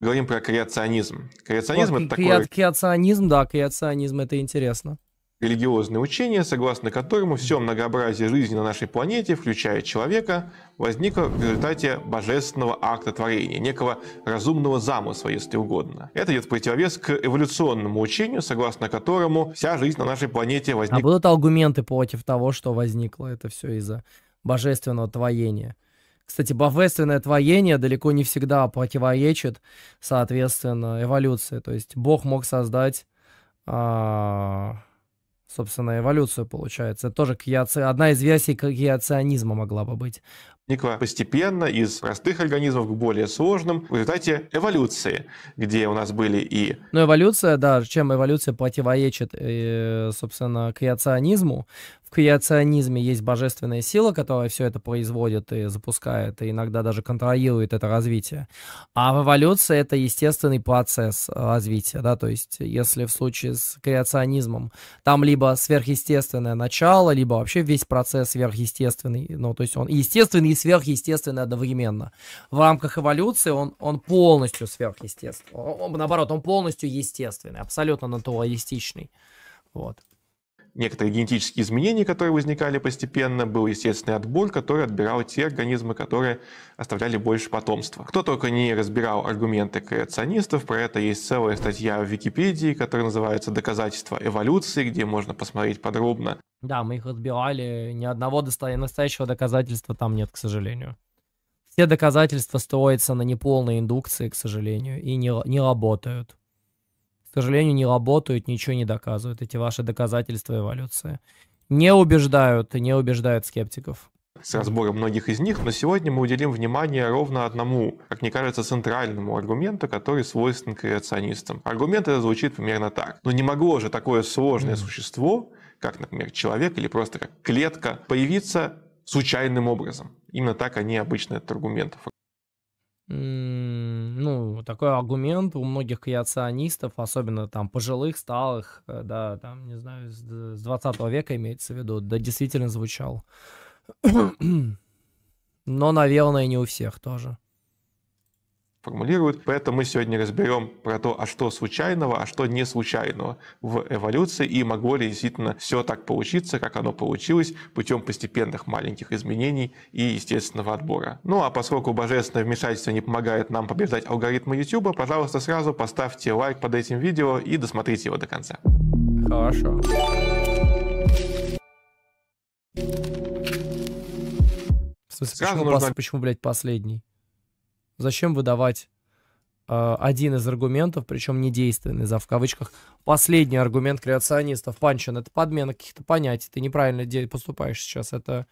говорим про креационизм. Креационизм вот, это кре- такой... Креационизм, да, креационизм, это интересно. Религиозное учение, согласно которому все многообразие жизни на нашей планете, включая человека, возникло в результате божественного акта творения, некого разумного замысла, если угодно. Это идет в противовес к эволюционному учению, согласно которому вся жизнь на нашей планете возникла... А будут аргументы против того, что возникло это все из-за божественного творения? Кстати, божественное творение далеко не всегда противоречит, соответственно, эволюции. То есть Бог мог создать, а, собственно, эволюцию, получается. Это тоже кьяци... одна из версий кьяционизма могла бы быть. Никла постепенно из простых организмов к более сложным в результате эволюции, где у нас были и... Ну, эволюция, да, чем эволюция противоречит, э, собственно, креационизму, в креационизме есть божественная сила, которая все это производит и запускает, и иногда даже контролирует это развитие. А в эволюции это естественный процесс э, развития, да, то есть если в случае с креационизмом там либо сверхъестественное начало, либо вообще весь процесс сверхъестественный, ну, то есть он естественный и сверхъестественный одновременно. В рамках эволюции он, он полностью сверхъестественный, он, наоборот, он полностью естественный, абсолютно натуралистичный, вот некоторые генетические изменения, которые возникали постепенно, был естественный отбор, который отбирал те организмы, которые оставляли больше потомства. Кто только не разбирал аргументы креационистов, про это есть целая статья в Википедии, которая называется «Доказательства эволюции», где можно посмотреть подробно. Да, мы их отбивали. ни одного настоящего доказательства там нет, к сожалению. Все доказательства строятся на неполной индукции, к сожалению, и не, не работают к сожалению, не работают, ничего не доказывают, эти ваши доказательства эволюции. Не убеждают, не убеждают скептиков с разбором многих из них, но сегодня мы уделим внимание ровно одному, как мне кажется, центральному аргументу, который свойственен креационистам. Аргумент это звучит примерно так. Но не могло же такое сложное mm. существо, как, например, человек или просто как клетка, появиться случайным образом. Именно так они обычно этот аргумент ну, такой аргумент у многих креационистов, особенно там пожилых, сталых, э, да, там, не знаю, с д- с 20 века имеется в виду, да, действительно звучал. Но, наверное, не у всех тоже формулируют. Поэтому мы сегодня разберем про то, а что случайного, а что не случайного в эволюции, и могло ли действительно все так получиться, как оно получилось, путем постепенных маленьких изменений и естественного отбора. Ну а поскольку божественное вмешательство не помогает нам побеждать алгоритмы YouTube, пожалуйста, сразу поставьте лайк под этим видео и досмотрите его до конца. Хорошо. Сразу почему, нужно... почему, блядь, последний? Зачем выдавать э, один из аргументов, причем недейственный, за в кавычках, последний аргумент креационистов, Панчин, это подмена каких-то понятий, ты неправильно поступаешь сейчас, это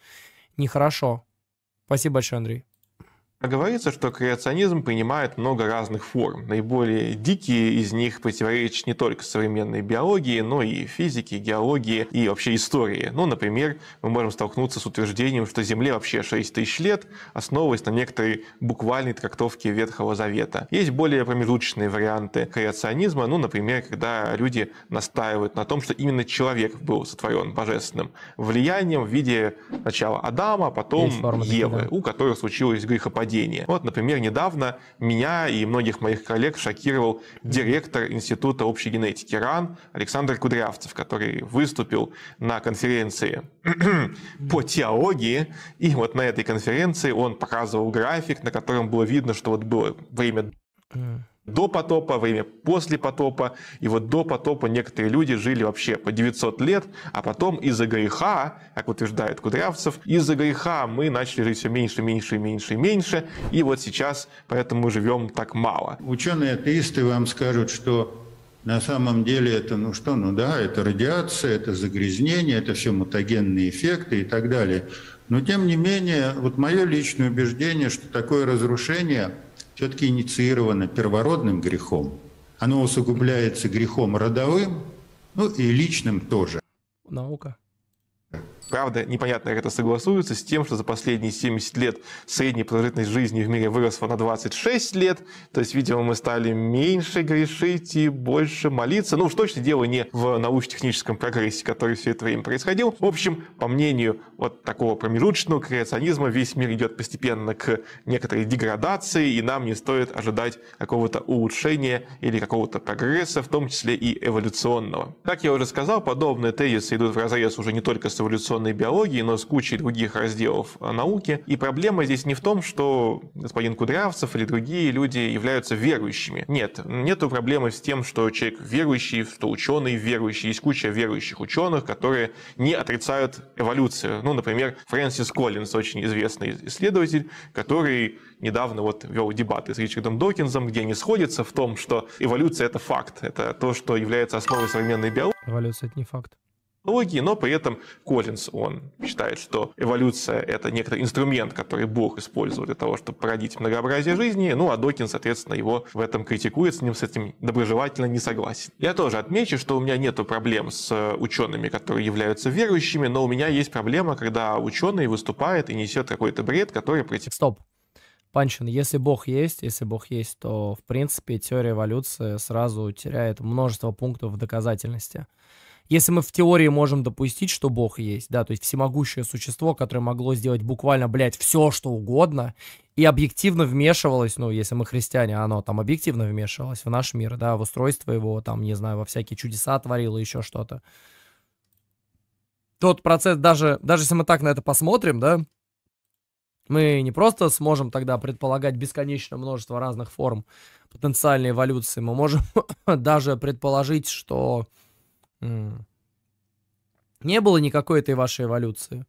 нехорошо. Спасибо большое, Андрей. Говорится, что креационизм принимает много разных форм. Наиболее дикие из них противоречат не только современной биологии, но и физике, геологии и вообще истории. Ну, например, мы можем столкнуться с утверждением, что Земле вообще 6 тысяч лет, основываясь на некоторой буквальной трактовке Ветхого Завета. Есть более промежуточные варианты креационизма, ну, например, когда люди настаивают на том, что именно человек был сотворен божественным влиянием в виде сначала Адама, а потом Евы, у которых случилось грехопадение владения. Вот, например, недавно меня и многих моих коллег шокировал директор Института общей генетики РАН Александр Кудрявцев, который выступил на конференции по теологии, и вот на этой конференции он показывал график, на котором было видно, что вот было время до потопа, время после потопа. И вот до потопа некоторые люди жили вообще по 900 лет, а потом из-за греха, как утверждает Кудрявцев, из-за греха мы начали жить все меньше, меньше, меньше, меньше, и вот сейчас поэтому мы живем так мало. Ученые-атеисты вам скажут, что на самом деле это, ну что, ну да, это радиация, это загрязнение, это все мутагенные эффекты и так далее. Но тем не менее, вот мое личное убеждение, что такое разрушение – все-таки инициировано первородным грехом. Оно усугубляется грехом родовым, ну и личным тоже. Наука. Правда, непонятно, как это согласуется с тем, что за последние 70 лет средняя продолжительность жизни в мире выросла на 26 лет. То есть, видимо, мы стали меньше грешить и больше молиться. Ну уж точно дело не в научно-техническом прогрессе, который все это время происходил. В общем, по мнению вот такого промежуточного креационизма, весь мир идет постепенно к некоторой деградации, и нам не стоит ожидать какого-то улучшения или какого-то прогресса, в том числе и эволюционного. Как я уже сказал, подобные тезисы идут в разрез уже не только с с эволюционной биологией, но с кучей других разделов а, науки. И проблема здесь не в том, что господин Кудрявцев или другие люди являются верующими. Нет, нету проблемы с тем, что человек верующий, что ученый верующий. Есть куча верующих ученых, которые не отрицают эволюцию. Ну, например, Фрэнсис Коллинс, очень известный исследователь, который недавно вот вел дебаты с Ричардом Докинзом, где они сходятся в том, что эволюция — это факт, это то, что является основой современной биологии. Эволюция — это не факт технологии, но при этом Коллинз, он считает, что эволюция – это некоторый инструмент, который Бог использует для того, чтобы породить многообразие жизни, ну а Докин, соответственно, его в этом критикует, с ним с этим доброжелательно не согласен. Я тоже отмечу, что у меня нет проблем с э, учеными, которые являются верующими, но у меня есть проблема, когда ученый выступает и несет какой-то бред, который против... Стоп. Панчин, если Бог есть, если Бог есть, то, в принципе, теория эволюции сразу теряет множество пунктов в доказательности если мы в теории можем допустить, что Бог есть, да, то есть всемогущее существо, которое могло сделать буквально, блядь, все, что угодно, и объективно вмешивалось, ну, если мы христиане, а оно там объективно вмешивалось в наш мир, да, в устройство его, там, не знаю, во всякие чудеса творило, еще что-то. Тот процесс, даже, даже если мы так на это посмотрим, да, мы не просто сможем тогда предполагать бесконечное множество разных форм потенциальной эволюции, мы можем даже предположить, что не было никакой этой вашей эволюции.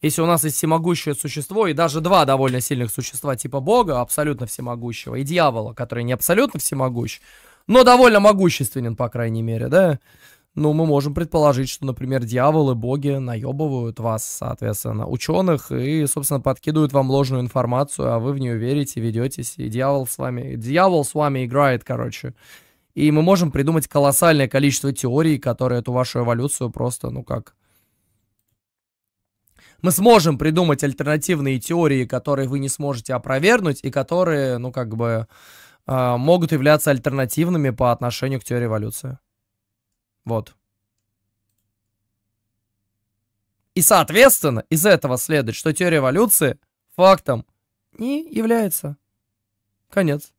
Если у нас есть всемогущее существо, и даже два довольно сильных существа типа Бога, абсолютно всемогущего, и дьявола, который не абсолютно всемогущ, но довольно могущественен, по крайней мере, да, ну, мы можем предположить, что, например, дьяволы, боги наебывают вас, соответственно, ученых, и, собственно, подкидывают вам ложную информацию, а вы в нее верите, ведетесь, и дьявол с вами, дьявол с вами играет, короче. И мы можем придумать колоссальное количество теорий, которые эту вашу эволюцию просто, ну как... Мы сможем придумать альтернативные теории, которые вы не сможете опровергнуть, и которые, ну как бы, э, могут являться альтернативными по отношению к теории эволюции. Вот. И, соответственно, из этого следует, что теория эволюции фактом не является. Конец.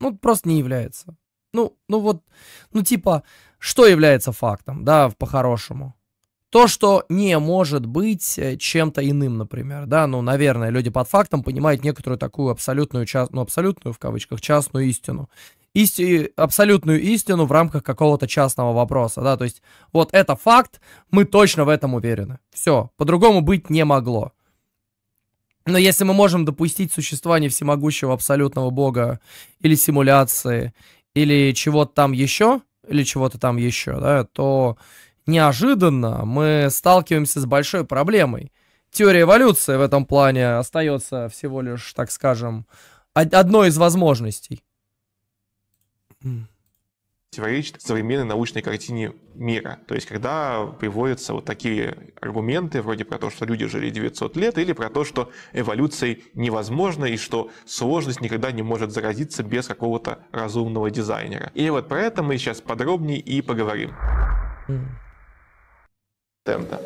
Ну, просто не является. Ну, ну вот, ну типа, что является фактом, да, по-хорошему? То, что не может быть э, чем-то иным, например, да, ну, наверное, люди под фактом понимают некоторую такую абсолютную, част, ну, абсолютную, в кавычках, частную истину. Исти, абсолютную истину в рамках какого-то частного вопроса, да, то есть вот это факт, мы точно в этом уверены. Все, по-другому быть не могло. Но если мы можем допустить существование всемогущего абсолютного бога или симуляции, или чего-то там еще, или чего-то там еще, да, то неожиданно мы сталкиваемся с большой проблемой. Теория эволюции в этом плане остается всего лишь, так скажем, одной из возможностей. Mm противоречит современной научной картине мира. То есть, когда приводятся вот такие аргументы, вроде про то, что люди жили 900 лет, или про то, что эволюция невозможна, и что сложность никогда не может заразиться без какого-то разумного дизайнера. И вот про это мы сейчас подробнее и поговорим. Темта.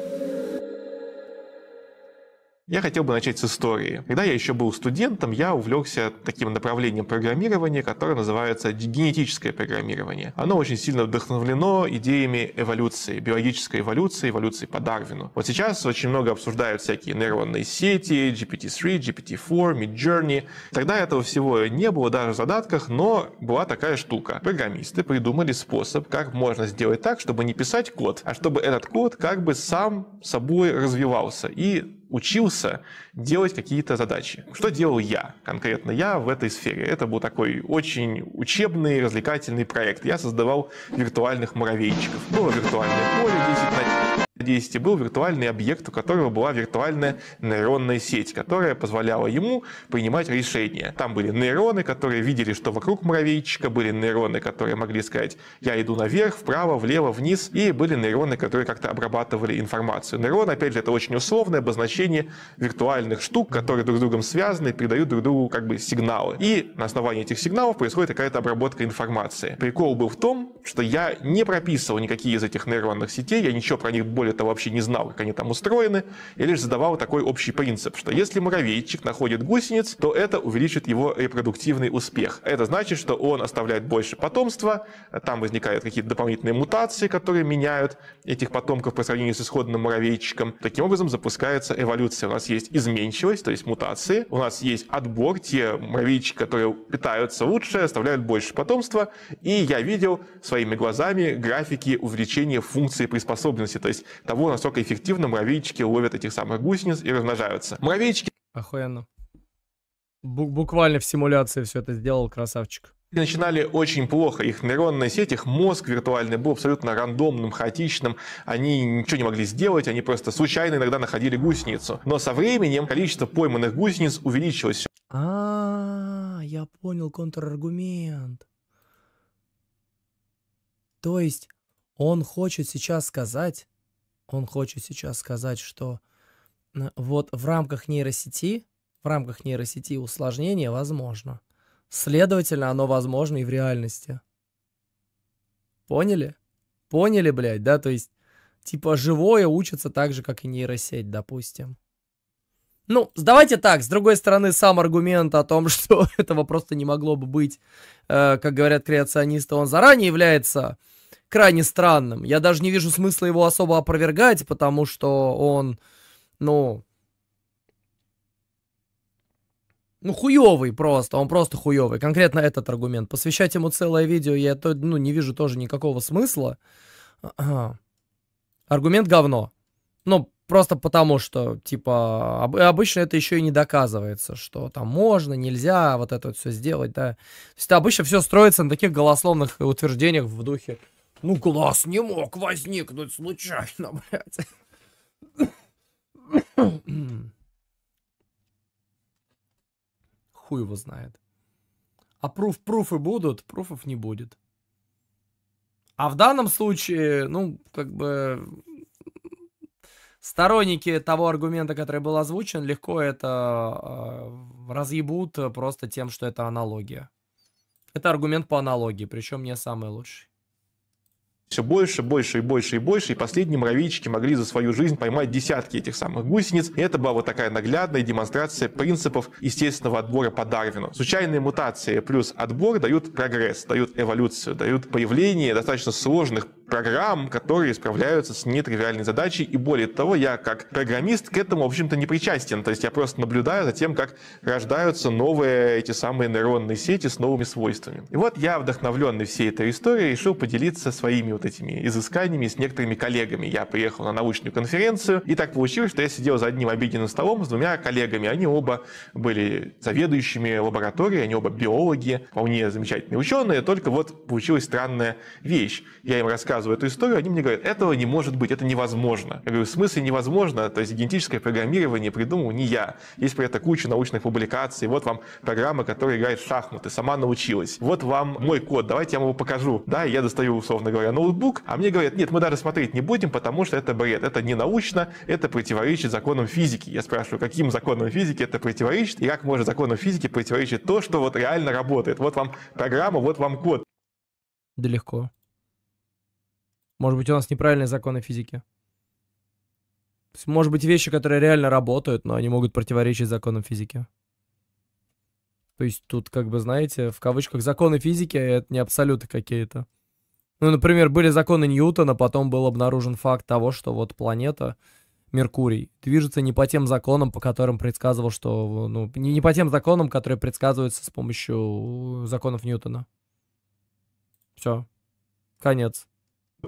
Я хотел бы начать с истории. Когда я еще был студентом, я увлекся таким направлением программирования, которое называется генетическое программирование. Оно очень сильно вдохновлено идеями эволюции, биологической эволюции, эволюции по Дарвину. Вот сейчас очень много обсуждают всякие нейронные сети, GPT-3, GPT-4, Midjourney. Тогда этого всего не было даже в задатках, но была такая штука. Программисты придумали способ, как можно сделать так, чтобы не писать код, а чтобы этот код как бы сам собой развивался и учился делать какие-то задачи. Что делал я, конкретно я в этой сфере? Это был такой очень учебный, развлекательный проект. Я создавал виртуальных муравейчиков. Было виртуальное поле 10 на 10 10 был виртуальный объект, у которого была виртуальная нейронная сеть, которая позволяла ему принимать решения. Там были нейроны, которые видели, что вокруг муравейчика, были нейроны, которые могли сказать «я иду наверх, вправо, влево, вниз», и были нейроны, которые как-то обрабатывали информацию. Нейрон, опять же, это очень условное обозначение виртуальных штук, которые друг с другом связаны, и передают друг другу как бы сигналы. И на основании этих сигналов происходит какая-то обработка информации. Прикол был в том, что я не прописывал никакие из этих нейронных сетей, я ничего про них больше более это вообще не знал, как они там устроены, и лишь задавал такой общий принцип, что если муравейчик находит гусениц, то это увеличит его репродуктивный успех. Это значит, что он оставляет больше потомства, там возникают какие-то дополнительные мутации, которые меняют этих потомков по сравнению с исходным муравейчиком. Таким образом запускается эволюция. У нас есть изменчивость, то есть мутации, у нас есть отбор, те муравейчики, которые питаются лучше, оставляют больше потомства, и я видел своими глазами графики увеличения функции приспособленности. То есть того, насколько эффективно муравейчики ловят этих самых гусениц и размножаются. Муравейчики... Охуенно. Буквально в симуляции все это сделал, красавчик начинали очень плохо. Их нейронная сеть, их мозг виртуальный был абсолютно рандомным, хаотичным. Они ничего не могли сделать, они просто случайно иногда находили гусеницу. Но со временем количество пойманных гусениц увеличилось. А, -а я понял контраргумент. То есть он хочет сейчас сказать, он хочет сейчас сказать, что э, вот в рамках нейросети, в рамках нейросети усложнение возможно. Следовательно, оно возможно и в реальности. Поняли? Поняли, блядь, да? То есть, типа, живое учится так же, как и нейросеть, допустим. Ну, давайте так, с другой стороны, сам аргумент о том, что этого просто не могло бы быть, э, как говорят креационисты, он заранее является крайне странным. Я даже не вижу смысла его особо опровергать, потому что он, ну, ну, хуёвый просто, он просто хуёвый. Конкретно этот аргумент. Посвящать ему целое видео я то, ну, не вижу тоже никакого смысла. Аргумент говно. Ну, просто потому что, типа, об, обычно это еще и не доказывается, что там можно, нельзя, вот это вот все сделать, да. То есть обычно все строится на таких голословных утверждениях в духе. Ну, класс не мог возникнуть случайно, блядь. Хуй его знает. А пруф-пруфы будут, пруфов не будет. А в данном случае, ну, как бы... Сторонники того аргумента, который был озвучен, легко это э, разъебут просто тем, что это аналогия. Это аргумент по аналогии, причем не самый лучший все больше, больше и больше и больше, и последние муравейчики могли за свою жизнь поймать десятки этих самых гусениц. И это была вот такая наглядная демонстрация принципов естественного отбора по Дарвину. Случайные мутации плюс отбор дают прогресс, дают эволюцию, дают появление достаточно сложных программ, которые справляются с нетривиальной задачей. И более того, я как программист к этому, в общем-то, не причастен. То есть я просто наблюдаю за тем, как рождаются новые эти самые нейронные сети с новыми свойствами. И вот я, вдохновленный всей этой историей, решил поделиться своими вот этими изысканиями с некоторыми коллегами. Я приехал на научную конференцию, и так получилось, что я сидел за одним обеденным столом с двумя коллегами. Они оба были заведующими лаборатории, они оба биологи, вполне замечательные ученые, только вот получилась странная вещь. Я им рассказывал рассказываю эту историю, они мне говорят, этого не может быть, это невозможно. Я говорю, в смысле невозможно? То есть генетическое программирование придумал не я. Есть про это куча научных публикаций. Вот вам программа, которая играет в шахматы, сама научилась. Вот вам мой код, давайте я вам его покажу. Да, я достаю, условно говоря, ноутбук, а мне говорят, нет, мы даже смотреть не будем, потому что это бред, это не научно, это противоречит законам физики. Я спрашиваю, каким законам физики это противоречит, и как может законам физики противоречить то, что вот реально работает. Вот вам программа, вот вам код. Да легко. Может быть, у нас неправильные законы физики. Может быть, вещи, которые реально работают, но они могут противоречить законам физики. То есть тут, как бы, знаете, в кавычках законы физики это не абсолюты какие-то. Ну, например, были законы Ньютона, потом был обнаружен факт того, что вот планета Меркурий движется не по тем законам, по которым предсказывал, что... Ну, не, не по тем законам, которые предсказываются с помощью законов Ньютона. Все. Конец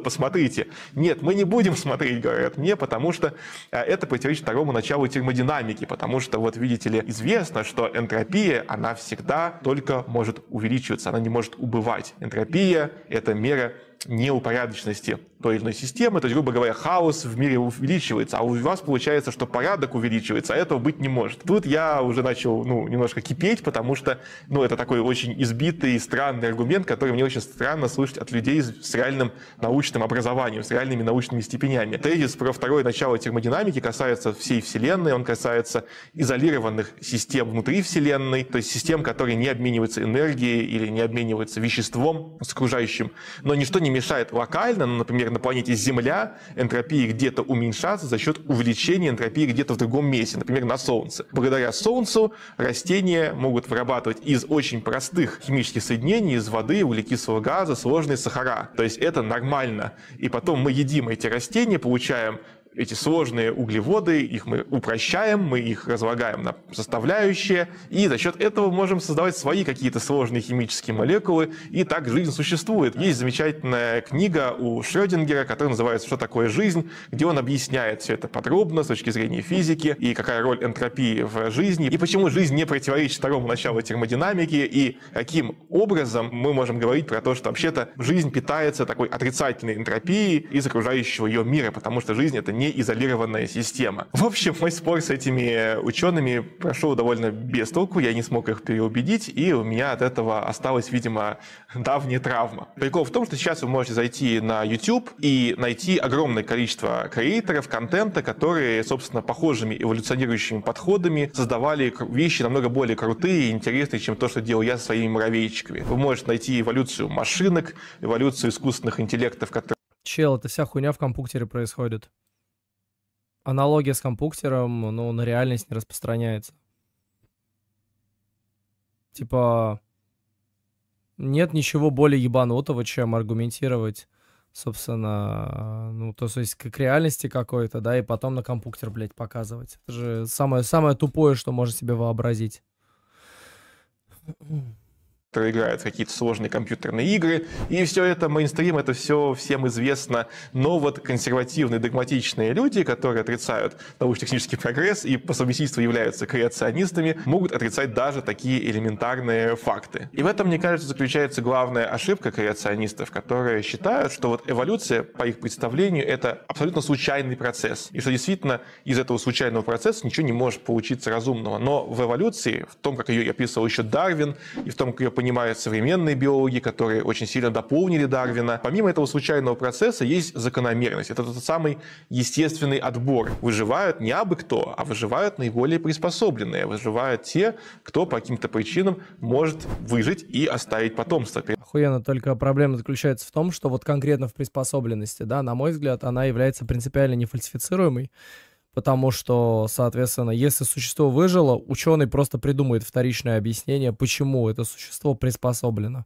посмотрите. Нет, мы не будем смотреть, говорят мне, потому что а, это противоречит второму началу термодинамики, потому что, вот видите ли, известно, что энтропия, она всегда только может увеличиваться, она не может убывать. Энтропия — это мера неупорядоченности той или иной системы, то есть, грубо говоря, хаос в мире увеличивается, а у вас получается, что порядок увеличивается, а этого быть не может. Тут я уже начал, ну, немножко кипеть, потому что, ну, это такой очень избитый и странный аргумент, который мне очень странно слышать от людей с реальным научным образованием, с реальными научными степенями. Тезис про второе начало термодинамики касается всей Вселенной, он касается изолированных систем внутри Вселенной, то есть систем, которые не обмениваются энергией или не обмениваются веществом с окружающим, но ничто не мешает локально, ну, например, например, на планете Земля энтропия где-то уменьшается за счет увеличения энтропии где-то в другом месте, например, на Солнце. Благодаря Солнцу растения могут вырабатывать из очень простых химических соединений, из воды, углекислого газа, сложные сахара. То есть это нормально. И потом мы едим эти растения, получаем эти сложные углеводы, их мы упрощаем, мы их разлагаем на составляющие, и за счет этого можем создавать свои какие-то сложные химические молекулы, и так жизнь существует. Есть замечательная книга у Шрёдингера, которая называется «Что такое жизнь?», где он объясняет все это подробно с точки зрения физики, и какая роль энтропии в жизни, и почему жизнь не противоречит второму началу термодинамики, и каким образом мы можем говорить про то, что вообще-то жизнь питается такой отрицательной энтропией из окружающего ее мира, потому что жизнь — это не неизолированная система. В общем, мой спор с этими учеными прошел довольно без толку, я не смог их переубедить, и у меня от этого осталась, видимо, давняя травма. Прикол в том, что сейчас вы можете зайти на YouTube и найти огромное количество креаторов контента, которые, собственно, похожими эволюционирующими подходами создавали вещи намного более крутые и интересные, чем то, что делал я со своими муравейчиками. Вы можете найти эволюцию машинок, эволюцию искусственных интеллектов, которые Чел, это вся хуйня в компьютере происходит аналогия с компуктером, ну, на реальность не распространяется. Типа, нет ничего более ебанутого, чем аргументировать, собственно, ну, то, есть как реальности какой-то, да, и потом на компуктер, блядь, показывать. Это же самое, самое тупое, что можно себе вообразить которые играют в какие-то сложные компьютерные игры. И все это мейнстрим, это все всем известно. Но вот консервативные, догматичные люди, которые отрицают научно-технический прогресс и по совместительству являются креационистами, могут отрицать даже такие элементарные факты. И в этом, мне кажется, заключается главная ошибка креационистов, которые считают, что вот эволюция, по их представлению, это абсолютно случайный процесс. И что действительно из этого случайного процесса ничего не может получиться разумного. Но в эволюции, в том, как ее описывал еще Дарвин, и в том, как ее понимал понимают современные биологи, которые очень сильно дополнили Дарвина. Помимо этого случайного процесса есть закономерность. Это тот самый естественный отбор. Выживают не абы кто, а выживают наиболее приспособленные. Выживают те, кто по каким-то причинам может выжить и оставить потомство. Охуенно, только проблема заключается в том, что вот конкретно в приспособленности, да, на мой взгляд, она является принципиально нефальсифицируемой потому что, соответственно, если существо выжило, ученый просто придумает вторичное объяснение, почему это существо приспособлено.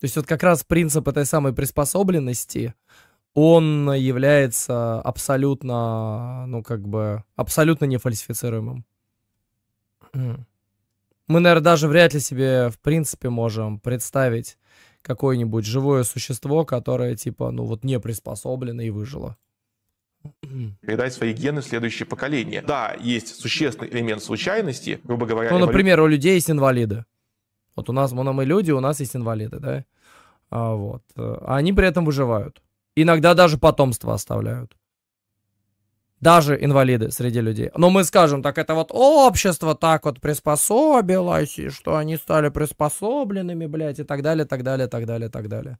То есть вот как раз принцип этой самой приспособленности, он является абсолютно, ну как бы, абсолютно нефальсифицируемым. Мы, наверное, даже вряд ли себе, в принципе, можем представить какое-нибудь живое существо, которое, типа, ну вот не приспособлено и выжило. Передать свои гены в следующее поколение. Да, есть существенный элемент случайности, грубо говоря. Ну, например, у людей есть инвалиды. Вот у нас, ну, мы люди, у нас есть инвалиды, да? А, вот. А они при этом выживают. Иногда даже потомство оставляют. Даже инвалиды среди людей. Но мы скажем, так это вот общество так вот приспособилось, и что они стали приспособленными, блядь, и так далее, так далее, так далее, так далее.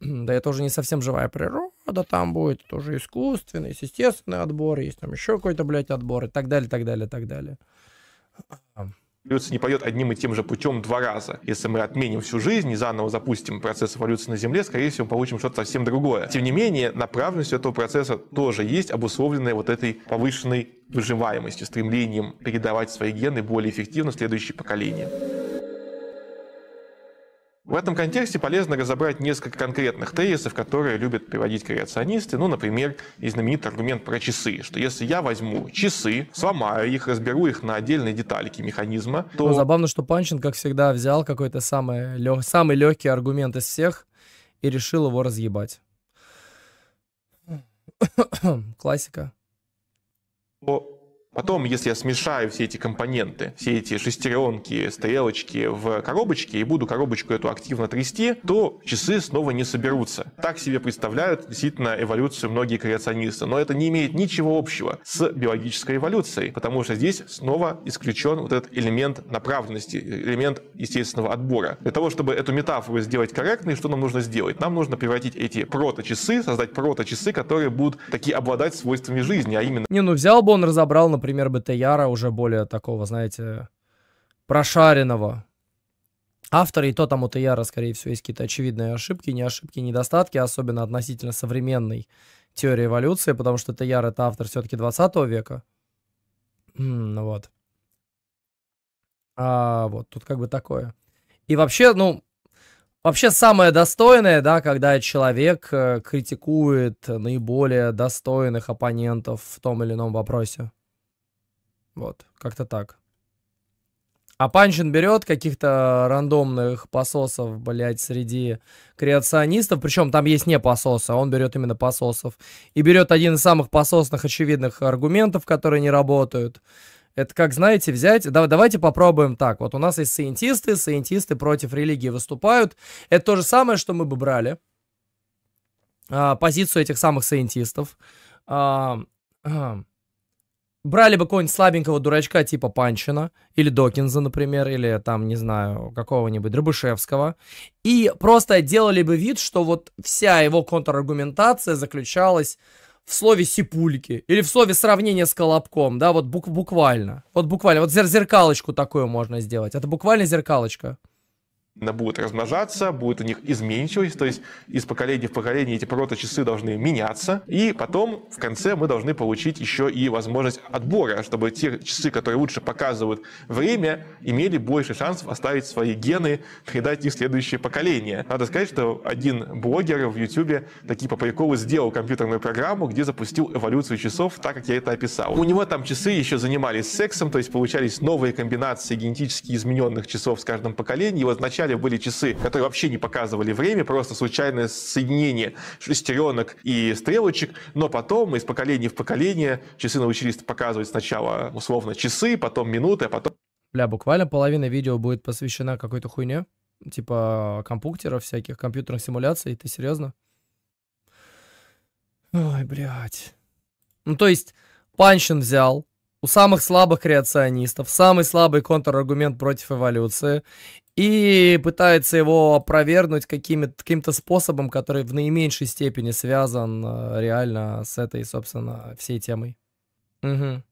да это уже не совсем живая природа, там будет тоже искусственный, естественный отбор, есть там еще какой-то, блядь, отбор, и так далее, так далее, так далее. Эволюция не пойдет одним и тем же путем два раза. Если мы отменим всю жизнь и заново запустим процесс эволюции на Земле, скорее всего, получим что-то совсем другое. Тем не менее, направленность этого процесса тоже есть, обусловленная вот этой повышенной выживаемостью, стремлением передавать свои гены более эффективно в следующие поколения. В этом контексте полезно разобрать несколько конкретных тезисов, которые любят приводить креационисты. Ну, например, и знаменитый аргумент про часы, что если я возьму часы, сломаю их, разберу их на отдельные детальки механизма, то... Ну, забавно, что Панчин, как всегда, взял какой-то самый, лег... самый легкий аргумент из всех и решил его разъебать. Классика. Потом, если я смешаю все эти компоненты, все эти шестеренки, стрелочки в коробочке и буду коробочку эту активно трясти, то часы снова не соберутся. Так себе представляют действительно эволюцию многие креационисты. Но это не имеет ничего общего с биологической эволюцией, потому что здесь снова исключен вот этот элемент направленности, элемент естественного отбора. Для того, чтобы эту метафору сделать корректной, что нам нужно сделать? Нам нужно превратить эти проточасы, создать проточасы, которые будут такие обладать свойствами жизни, а именно... Не, ну взял бы он разобрал, например, например, бы Бетеяра, уже более такого, знаете, прошаренного автора, и то там у Теяра, скорее всего, есть какие-то очевидные ошибки, не ошибки, недостатки, особенно относительно современной теории эволюции, потому что Теяр — это автор все-таки 20 века. Mm, вот. А, вот, тут как бы такое. И вообще, ну, Вообще самое достойное, да, когда человек э, критикует наиболее достойных оппонентов в том или ином вопросе. Вот, как-то так. А Панчин берет каких-то рандомных пососов, блядь, среди креационистов. Причем там есть не пососы, а он берет именно пососов. И берет один из самых пососных очевидных аргументов, которые не работают. Это как, знаете, взять... Да, давайте попробуем так. Вот у нас есть саентисты, саентисты против религии выступают. Это то же самое, что мы бы брали. А, позицию этих самых саентистов. А, а, брали бы какого-нибудь слабенького дурачка типа Панчина или Докинза, например, или там, не знаю, какого-нибудь Дробышевского, и просто делали бы вид, что вот вся его контраргументация заключалась в слове «сипульки» или в слове «сравнение с колобком», да, вот бук буквально. Вот буквально, вот зер зеркалочку такую можно сделать. Это буквально зеркалочка она будет размножаться, будет у них изменчивость, то есть из поколения в поколение эти проточасы должны меняться, и потом в конце мы должны получить еще и возможность отбора, чтобы те часы, которые лучше показывают время, имели больше шансов оставить свои гены, передать их следующее поколение. Надо сказать, что один блогер в YouTube такие по приколу сделал компьютерную программу, где запустил эволюцию часов, так как я это описал. У него там часы еще занимались сексом, то есть получались новые комбинации генетически измененных часов с каждым поколением, и вот вначале вначале были часы, которые вообще не показывали время, просто случайное соединение шестеренок и стрелочек, но потом из поколения в поколение часы научились показывать сначала условно часы, потом минуты, а потом... Бля, буквально половина видео будет посвящена какой-то хуйне, типа компьютеров всяких, компьютерных симуляций, ты серьезно? Ой, блядь. Ну, то есть, Панчин взял, у самых слабых креационистов, самый слабый контраргумент против эволюции, и пытается его опровергнуть каким-то каким способом, который в наименьшей степени связан э, реально с этой, собственно, всей темой. Угу.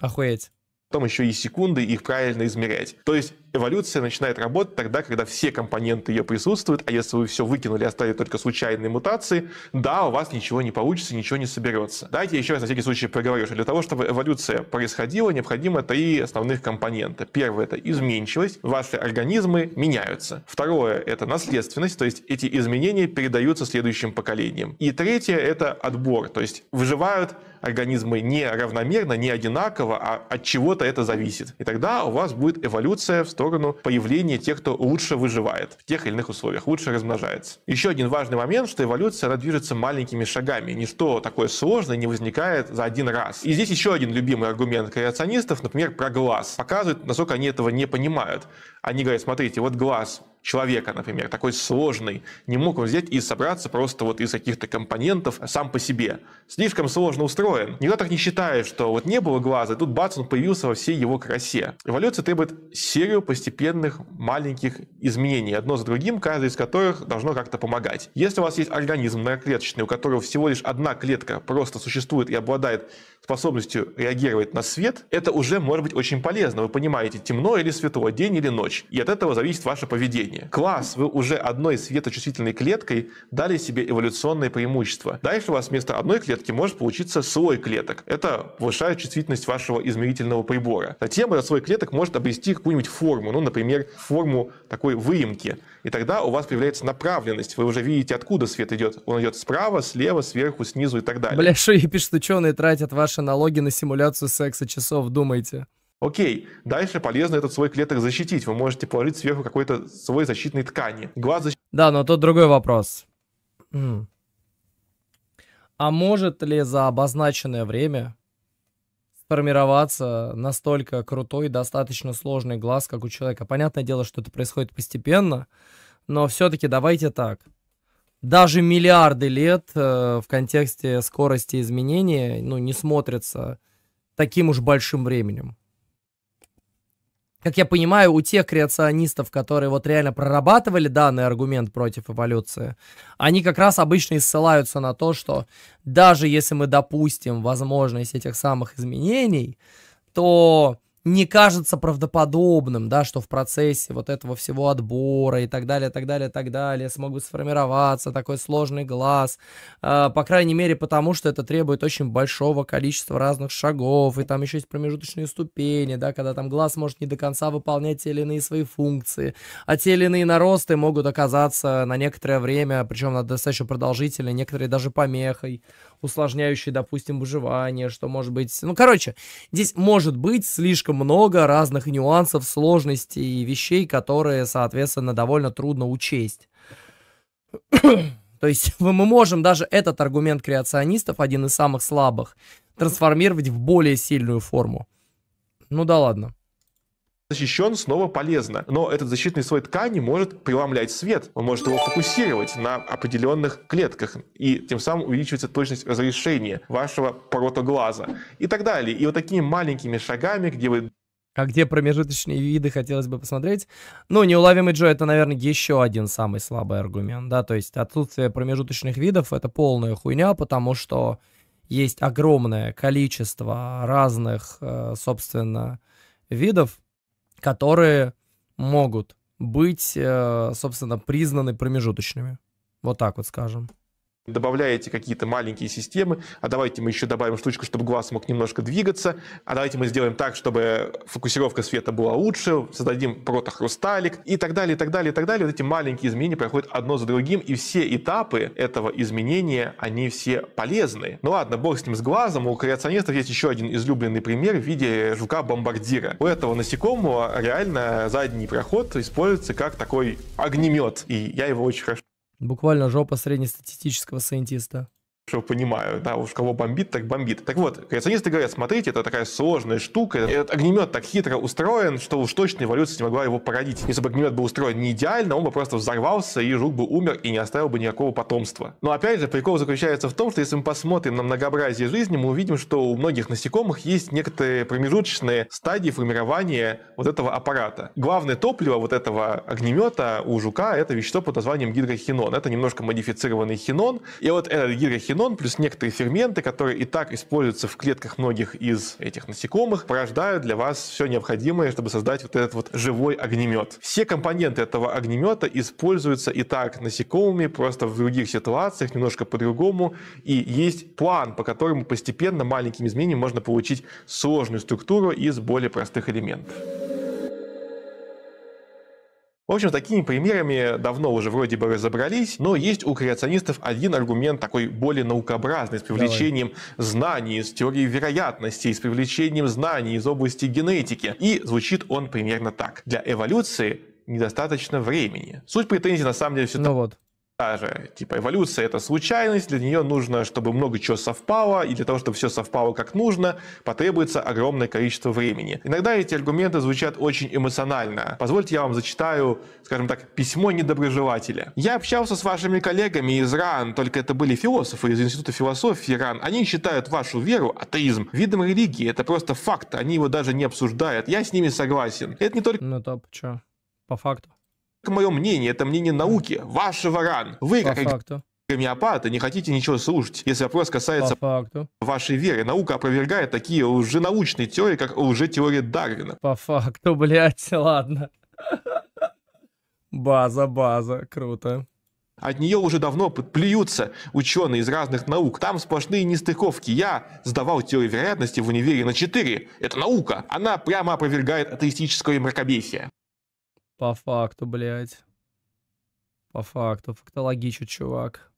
Охуеть потом еще и секунды их правильно измерять. То есть эволюция начинает работать тогда, когда все компоненты ее присутствуют, а если вы все выкинули, оставили только случайные мутации, да, у вас ничего не получится, ничего не соберется. Давайте я еще раз на всякий случай проговорю, что для того, чтобы эволюция происходила, необходимо три основных компонента. Первое – это изменчивость, ваши организмы меняются. Второе – это наследственность, то есть эти изменения передаются следующим поколениям. И третье – это отбор, то есть выживают организмы не равномерно, не одинаково, а от чего-то это зависит. И тогда у вас будет эволюция в сторону появления тех, кто лучше выживает в тех или иных условиях, лучше размножается. Еще один важный момент, что эволюция, она движется маленькими шагами. Ничто такое сложное не возникает за один раз. И здесь еще один любимый аргумент креационистов, например, про глаз. Показывает, насколько они этого не понимают. Они говорят, смотрите, вот глаз человека, например, такой сложный, не мог он взять и собраться просто вот из каких-то компонентов сам по себе. Слишком сложно устроен. Никто так не считает, что вот не было глаза, и тут бац, он появился во всей его красе. Эволюция требует серию постепенных маленьких изменений, одно за другим, каждое из которых должно как-то помогать. Если у вас есть организм многоклеточный, у которого всего лишь одна клетка просто существует и обладает способностью реагировать на свет, это уже может быть очень полезно. Вы понимаете, темно или светло, день или ночь. И от этого зависит ваше поведение мышления. Класс, вы уже одной светочувствительной клеткой дали себе эволюционное преимущество. Дальше у вас вместо одной клетки может получиться слой клеток. Это повышает чувствительность вашего измерительного прибора. Затем этот слой клеток может обрести какую-нибудь форму, ну, например, форму такой выемки. И тогда у вас появляется направленность. Вы уже видите, откуда свет идет. Он идет справа, слева, сверху, снизу и так далее. Бля, что я ученые тратят ваши налоги на симуляцию секса часов, думайте. Окей, дальше полезно этот слой клеток защитить. Вы можете положить сверху какой-то слой защитной ткани. Глаз защ... Да, но тут другой вопрос. А может ли за обозначенное время сформироваться настолько крутой, достаточно сложный глаз, как у человека? Понятное дело, что это происходит постепенно, но все-таки давайте так. Даже миллиарды лет э, в контексте скорости изменения ну, не смотрятся таким уж большим временем как я понимаю, у тех креационистов, которые вот реально прорабатывали данный аргумент против эволюции, они как раз обычно и ссылаются на то, что даже если мы допустим возможность этих самых изменений, то не кажется правдоподобным, да, что в процессе вот этого всего отбора и так далее, так далее, так далее смогут сформироваться такой сложный глаз, э, по крайней мере потому, что это требует очень большого количества разных шагов, и там еще есть промежуточные ступени, да, когда там глаз может не до конца выполнять те или иные свои функции, а те или иные наросты могут оказаться на некоторое время, причем на достаточно продолжительное, некоторые даже помехой усложняющие, допустим, выживание, что может быть... Ну, короче, здесь может быть слишком много разных нюансов, сложностей и вещей, которые, соответственно, довольно трудно учесть. То есть мы можем даже этот аргумент креационистов, один из самых слабых, трансформировать в более сильную форму. Ну да ладно защищен, снова полезно. Но этот защитный слой ткани может преломлять свет, он может его фокусировать на определенных клетках, и тем самым увеличивается точность разрешения вашего порота глаза и так далее. И вот такими маленькими шагами, где вы а где промежуточные виды хотелось бы посмотреть? Ну, неуловимый Джо это, наверное, еще один самый слабый аргумент, да, то есть отсутствие промежуточных видов это полная хуйня, потому что есть огромное количество разных, э, собственно, видов, которые могут быть, э, собственно, признаны промежуточными. Вот так вот скажем добавляете какие-то маленькие системы, а давайте мы еще добавим штучку, чтобы глаз мог немножко двигаться, а давайте мы сделаем так, чтобы фокусировка света была лучше, создадим протохрусталик и так далее, и так далее, и так далее. Вот эти маленькие изменения проходят одно за другим, и все этапы этого изменения, они все полезны. Ну ладно, бог с ним с глазом, у креационистов есть еще один излюбленный пример в виде жука-бомбардира. У этого насекомого реально задний проход используется как такой огнемет, и я его очень хорошо Буквально жопа среднестатистического сайентиста что понимаю, да, уж кого бомбит, так бомбит. Так вот, креационисты говорят, смотрите, это такая сложная штука, этот огнемет так хитро устроен, что уж точно эволюция не могла его породить. Если бы огнемет был устроен не идеально, он бы просто взорвался, и жук бы умер и не оставил бы никакого потомства. Но опять же, прикол заключается в том, что если мы посмотрим на многообразие жизни, мы увидим, что у многих насекомых есть некоторые промежуточные стадии формирования вот этого аппарата. Главное топливо вот этого огнемета у жука — это вещество под названием гидрохинон. Это немножко модифицированный хинон, и вот этот гидрохинон ксенон, плюс некоторые ферменты, которые и так используются в клетках многих из этих насекомых, порождают для вас все необходимое, чтобы создать вот этот вот живой огнемет. Все компоненты этого огнемета используются и так насекомыми, просто в других ситуациях, немножко по-другому. И есть план, по которому постепенно маленькими изменениями можно получить сложную структуру из более простых элементов. В общем, с такими примерами давно уже вроде бы разобрались, но есть у креационистов один аргумент такой более наукообразный, с привлечением Давай. знаний из теории вероятностей, с привлечением знаний из области генетики. И звучит он примерно так. Для эволюции недостаточно времени. Суть претензий на самом деле все ну так. вот. Та же, типа, эволюция это случайность, для нее нужно, чтобы много чего совпало, и для того, чтобы все совпало как нужно, потребуется огромное количество времени. Иногда эти аргументы звучат очень эмоционально. Позвольте я вам зачитаю, скажем так, письмо недоброжелателя. «Я общался с вашими коллегами из РАН, только это были философы из Института философии РАН. Они считают вашу веру, атеизм, видом религии. Это просто факт, они его даже не обсуждают. Я с ними согласен. Это не только...» Ну, топ, По факту мое мнение, это мнение науки. вашего ран Вы, По как факту гомеопаты, не хотите ничего слушать. Если вопрос касается По факту. вашей веры, наука опровергает такие уже научные теории, как уже теория Дарвина. По факту, блядь, ладно. База, база, круто. От нее уже давно плюются ученые из разных наук. Там сплошные нестыковки. Я сдавал теорию вероятности в универе на 4. Это наука. Она прямо опровергает атеистическое мракобесие. По факту, блядь. По факту. Фактологичу, чувак.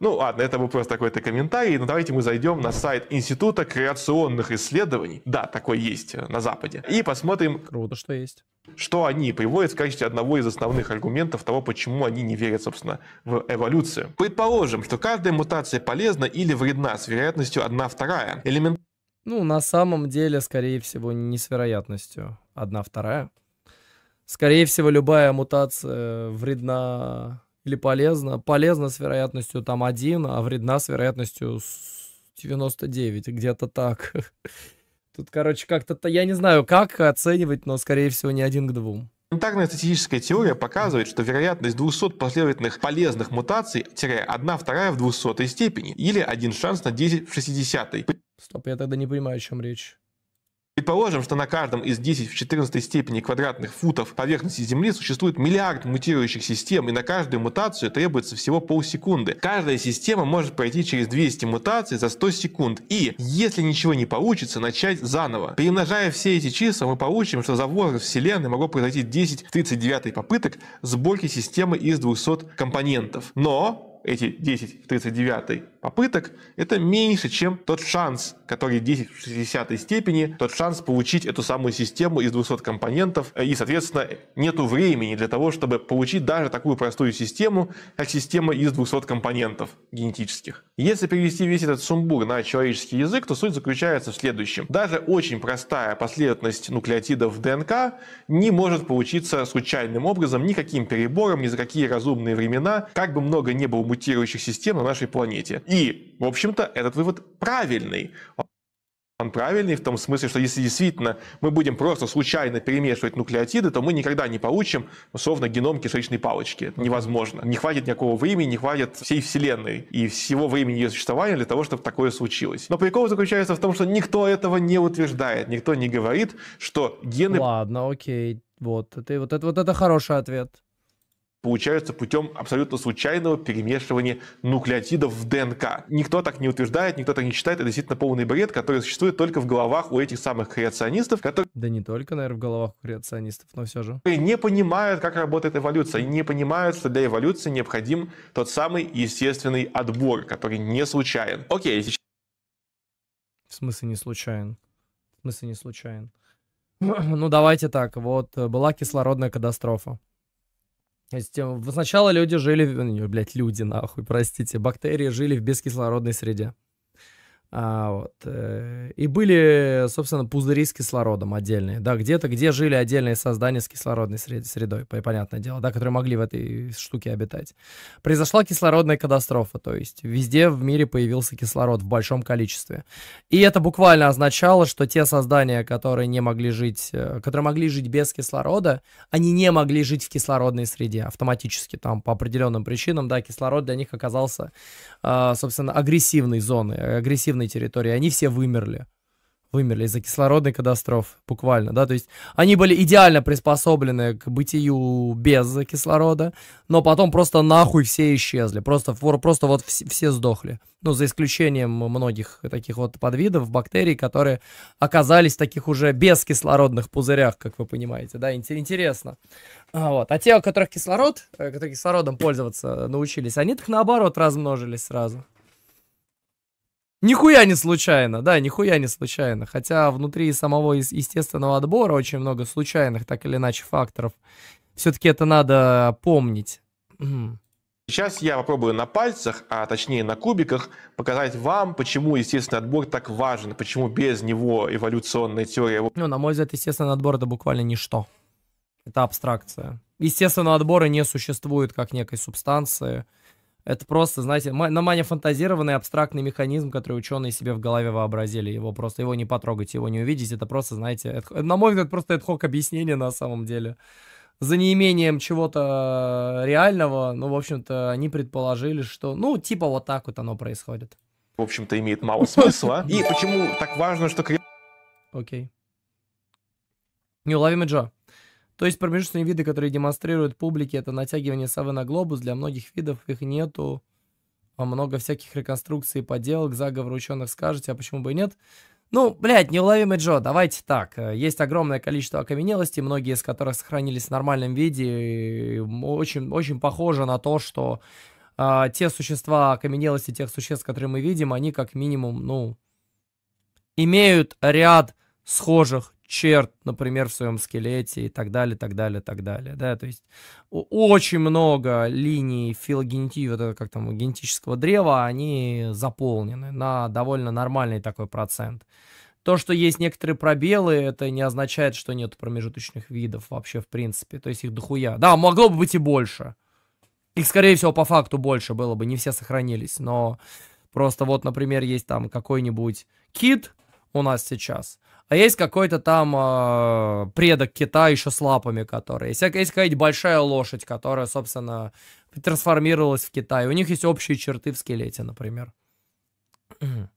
Ну ладно, это был просто какой-то комментарий, но ну, давайте мы зайдем на сайт Института креационных исследований, да, такой есть э, на Западе, и посмотрим... Круто, что есть. Что они приводят в качестве одного из основных аргументов того, почему они не верят, собственно, в эволюцию. Предположим, что каждая мутация полезна или вредна с вероятностью 1 вторая. Элемент... Ну, на самом деле, скорее всего, не с вероятностью 1 вторая. Скорее всего, любая мутация вредна или полезна. Полезна с вероятностью там один, а вредна с вероятностью 99, где-то так. Тут, короче, как-то... Я не знаю, как оценивать, но, скорее всего, не один к двум. Элементарная статистическая теория показывает, что вероятность 200 последовательных полезных мутаций 1 вторая в 200 степени, или один шанс на 10 в 60. Стоп, я тогда не понимаю, о чем речь. Предположим, что на каждом из 10 в 14 степени квадратных футов поверхности Земли существует миллиард мутирующих систем, и на каждую мутацию требуется всего полсекунды. Каждая система может пройти через 200 мутаций за 100 секунд, и, если ничего не получится, начать заново. Перемножая все эти числа, мы получим, что за возраст Вселенной могло произойти 10 в 39 попыток сборки системы из 200 компонентов. Но эти 10 в 39 попыток, это меньше, чем тот шанс, который 10 в 60 степени, тот шанс получить эту самую систему из 200 компонентов, и, соответственно, нету времени для того, чтобы получить даже такую простую систему, как система из 200 компонентов генетических. Если перевести весь этот сумбур на человеческий язык, то суть заключается в следующем. Даже очень простая последовательность нуклеотидов в ДНК не может получиться случайным образом, никаким перебором, ни за какие разумные времена, как бы много не было мутирующих систем на нашей планете. И, в общем-то, этот вывод правильный. Он правильный в том смысле, что если действительно мы будем просто случайно перемешивать нуклеотиды, то мы никогда не получим, условно, геном кишечной палочки. Это невозможно. Не хватит никакого времени, не хватит всей Вселенной и всего времени ее существования для того, чтобы такое случилось. Но прикол заключается в том, что никто этого не утверждает, никто не говорит, что гены... Ладно, окей, вот, это вот, это, вот это хороший ответ получаются путем абсолютно случайного перемешивания нуклеотидов в ДНК. Никто так не утверждает, никто так не считает. Это действительно полный бред, который существует только в головах у этих самых креационистов, которые... Да не только, наверное, в головах у креационистов, но все же. Не понимают, как работает эволюция. Они не понимают, что для эволюции необходим тот самый естественный отбор, который не случайен. Окей, сейчас... В смысле не случайен? В смысле не случайен? Ну, давайте так. Вот э, была кислородная катастрофа. Э, сначала люди жили, блядь, люди, нахуй, простите, бактерии жили в бескислородной среде. А, вот. Э, и были, собственно, пузыри с кислородом отдельные, да, где-то, где жили отдельные создания с кислородной средой, понятное дело, да, которые могли в этой штуке обитать. Произошла кислородная катастрофа, то есть везде в мире появился кислород в большом количестве. И это буквально означало, что те создания, которые не могли жить, э, которые могли жить без кислорода, они не могли жить в кислородной среде автоматически, там, по определенным причинам, да, кислород для них оказался, а, собственно, агрессивной зоной, э, агрессивной огромные территории, они все вымерли. Вымерли из-за кислородной катастрофы, буквально, да, то есть они были идеально приспособлены к бытию без кислорода, но потом просто нахуй все исчезли, просто, просто вот все, все сдохли, ну, за исключением многих таких вот подвидов бактерий, которые оказались в таких уже бескислородных пузырях, как вы понимаете, да, интересно. А, вот. А те, у которых кислород, э, которые кислородом пользоваться научились, они так наоборот размножились сразу. Нихуя не случайно, да, нихуя не случайно. Хотя внутри самого естественного отбора очень много случайных, так или иначе, факторов. Все-таки это надо помнить. Сейчас я попробую на пальцах, а точнее на кубиках, показать вам, почему естественный отбор так важен, почему без него эволюционная теория... Ну, на мой взгляд, естественный отбор — это буквально ничто. Это абстракция. Естественного отбора не существует как некой субстанции. Это просто, знаете, на маня-фантазированный абстрактный механизм, который ученые себе в голове вообразили. Его просто, его не потрогать, его не увидеть. Это просто, знаете, это, на мой взгляд, просто эдхок объяснение на самом деле. За неимением чего-то э, реального, ну, в общем-то, они предположили, что, ну, типа вот так вот оно происходит. В общем-то, имеет мало смысла. И почему так важно, что... Окей. Неуловимый Джо. То есть промежуточные виды, которые демонстрируют публике, это натягивание совы на глобус. Для многих видов их нету. А много всяких реконструкций, поделок, заговор ученых скажете, а почему бы и нет? Ну, блядь, неуловимый Джо, давайте так. Э, есть огромное количество окаменелостей, многие из которых сохранились в нормальном виде. очень, очень похоже на то, что э, те существа, окаменелости тех существ, которые мы видим, они как минимум, ну, имеют ряд схожих черт, например, в своем скелете и так далее, так далее, так далее, да, то есть очень много линий филогенетии, вот это как там, генетического древа, они заполнены на довольно нормальный такой процент. То, что есть некоторые пробелы, это не означает, что нет промежуточных видов вообще в принципе, то есть их дохуя. Да, могло бы быть и больше. Их, скорее всего, по факту больше было бы, не все сохранились, но просто вот, например, есть там какой-нибудь кит, у нас сейчас. А есть какой-то там э, предок кита еще с лапами, который. Есть, есть какая-нибудь большая лошадь, которая, собственно, трансформировалась в Китай. У них есть общие черты в скелете, например.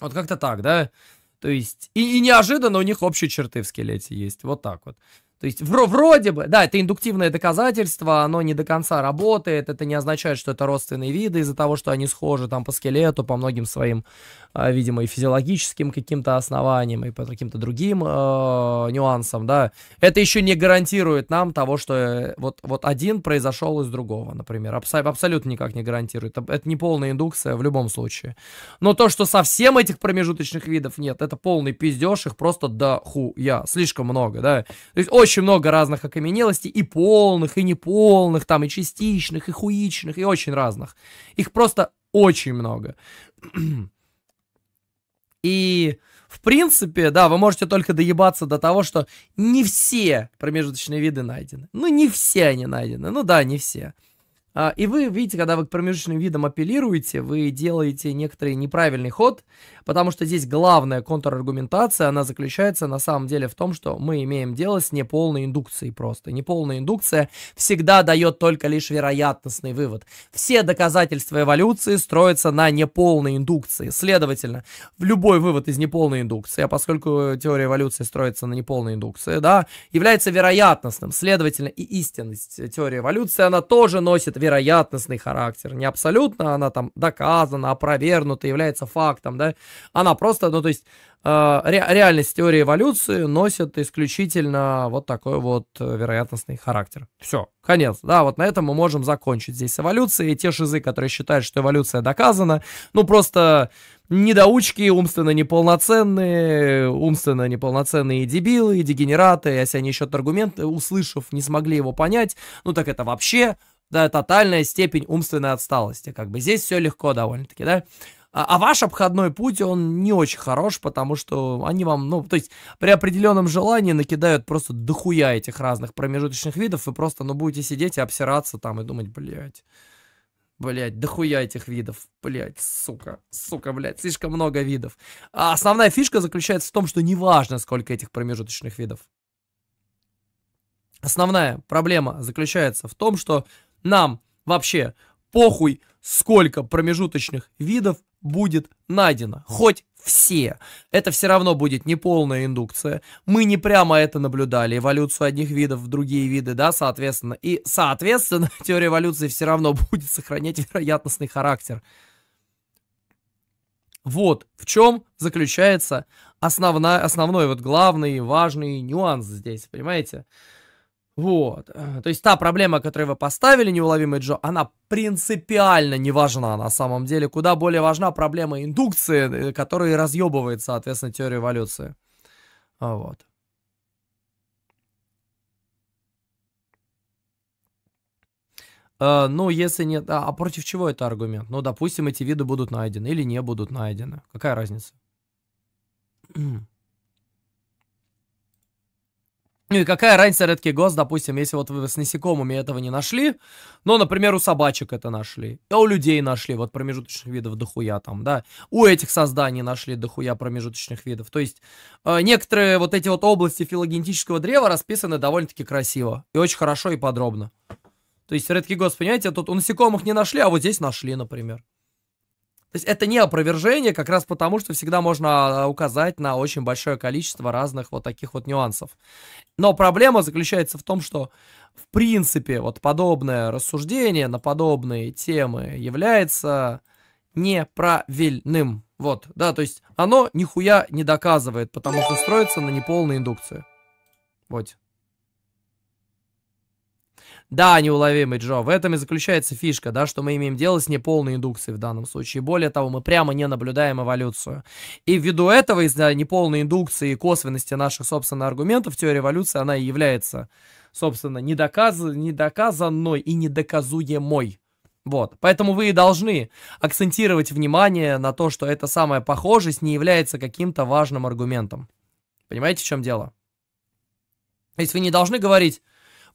Вот как-то так, да? То есть, и, и неожиданно у них общие черты в скелете есть. Вот так вот. То есть вроде бы, да, это индуктивное доказательство, оно не до конца работает, это не означает, что это родственные виды из-за того, что они схожи там по скелету, по многим своим, а, видимо, и физиологическим каким-то основаниям, и по каким-то другим э, нюансам, да. Это еще не гарантирует нам того, что э, вот, вот один произошел из другого, например. Абсо- абсолютно никак не гарантирует. Это не полная индукция в любом случае. Но то, что совсем этих промежуточных видов нет, это полный пиздеж, их просто до хуя, слишком много, да. То есть очень очень много разных окаменелостей, и полных, и неполных, там, и частичных, и хуичных, и очень разных. Их просто очень много. И, в принципе, да, вы можете только доебаться до того, что не все промежуточные виды найдены. Ну, не все они найдены. Ну да, не все. А, и вы видите, когда вы к промежуточным видам апеллируете, вы делаете некоторый неправильный ход, потому что здесь главная контраргументация, она заключается на самом деле в том, что мы имеем дело с неполной индукцией просто. Неполная индукция всегда дает только лишь вероятностный вывод. Все доказательства эволюции строятся на неполной индукции. Следовательно, в любой вывод из неполной индукции, а поскольку теория эволюции строится на неполной индукции, да, является вероятностным. Следовательно, и истинность теории эволюции, она тоже носит вероятность вероятностный характер. Не абсолютно она там доказана, опровергнута, является фактом, да. Она просто, ну, то есть, э, ре реальность теории эволюции носит исключительно вот такой вот э, вероятностный характер. Все, конец. Да, вот на этом мы можем закончить здесь с эволюцией. И те шизы, которые считают, что эволюция доказана, ну, просто недоучки, умственно неполноценные, умственно неполноценные дебилы, дегенераты, если они еще аргумент, услышав, не смогли его понять, ну так это вообще да, тотальная степень умственной отсталости. Как бы здесь все легко довольно-таки, да. А, а ваш обходной путь, он не очень хорош, потому что они вам, ну, то есть при определенном желании накидают просто дохуя этих разных промежуточных видов, вы просто, ну, будете сидеть и обсираться там и думать, блядь, блядь, дохуя этих видов, блядь, сука, сука, блядь, слишком много видов. А основная фишка заключается в том, что неважно, сколько этих промежуточных видов. Основная проблема заключается в том, что нам вообще похуй, сколько промежуточных видов будет найдено. Хоть все. Это все равно будет неполная индукция. Мы не прямо это наблюдали, эволюцию одних видов в другие виды, да, соответственно. И, соответственно, теория эволюции все равно будет сохранять вероятностный характер. Вот в чем заключается основная, основной, вот главный, важный нюанс здесь, понимаете? Вот. Э, то есть та проблема, которую вы поставили, неуловимый Джо, она принципиально не важна на самом деле. Куда более важна проблема индукции, э, которая разъебывает, соответственно, теорию эволюции. А, вот. Э, ну, если нет... А, а против чего это аргумент? Ну, допустим, эти виды будут найдены или не будут найдены. Какая разница? Ну и какая разница редкий гос, допустим, если вот вы с насекомыми этого не нашли, но, ну, например, у собачек это нашли, а у людей нашли, вот промежуточных видов дохуя там, да, у этих созданий нашли дохуя промежуточных видов. То есть э, некоторые вот эти вот области филогенетического древа расписаны довольно-таки красиво и очень хорошо и подробно. То есть редкий гос, понимаете, тут у насекомых не нашли, а вот здесь нашли, например. То есть это не опровержение, как раз потому, что всегда можно а, указать на очень большое количество разных вот таких вот нюансов. Но проблема заключается в том, что в принципе вот подобное рассуждение на подобные темы является неправильным. Вот, да, то есть оно нихуя не доказывает, потому что строится на неполной индукции. Вот. Да, неуловимый Джо, в этом и заключается фишка, да, что мы имеем дело с неполной индукцией в данном случае. Более того, мы прямо не наблюдаем эволюцию. И ввиду этого, из-за неполной индукции и косвенности наших, собственных аргументов, теория эволюции, она и является, собственно, недоказ... недоказанной и недоказуемой. Вот. Поэтому вы и должны акцентировать внимание на то, что эта самая похожесть не является каким-то важным аргументом. Понимаете, в чем дело? То есть вы не должны говорить,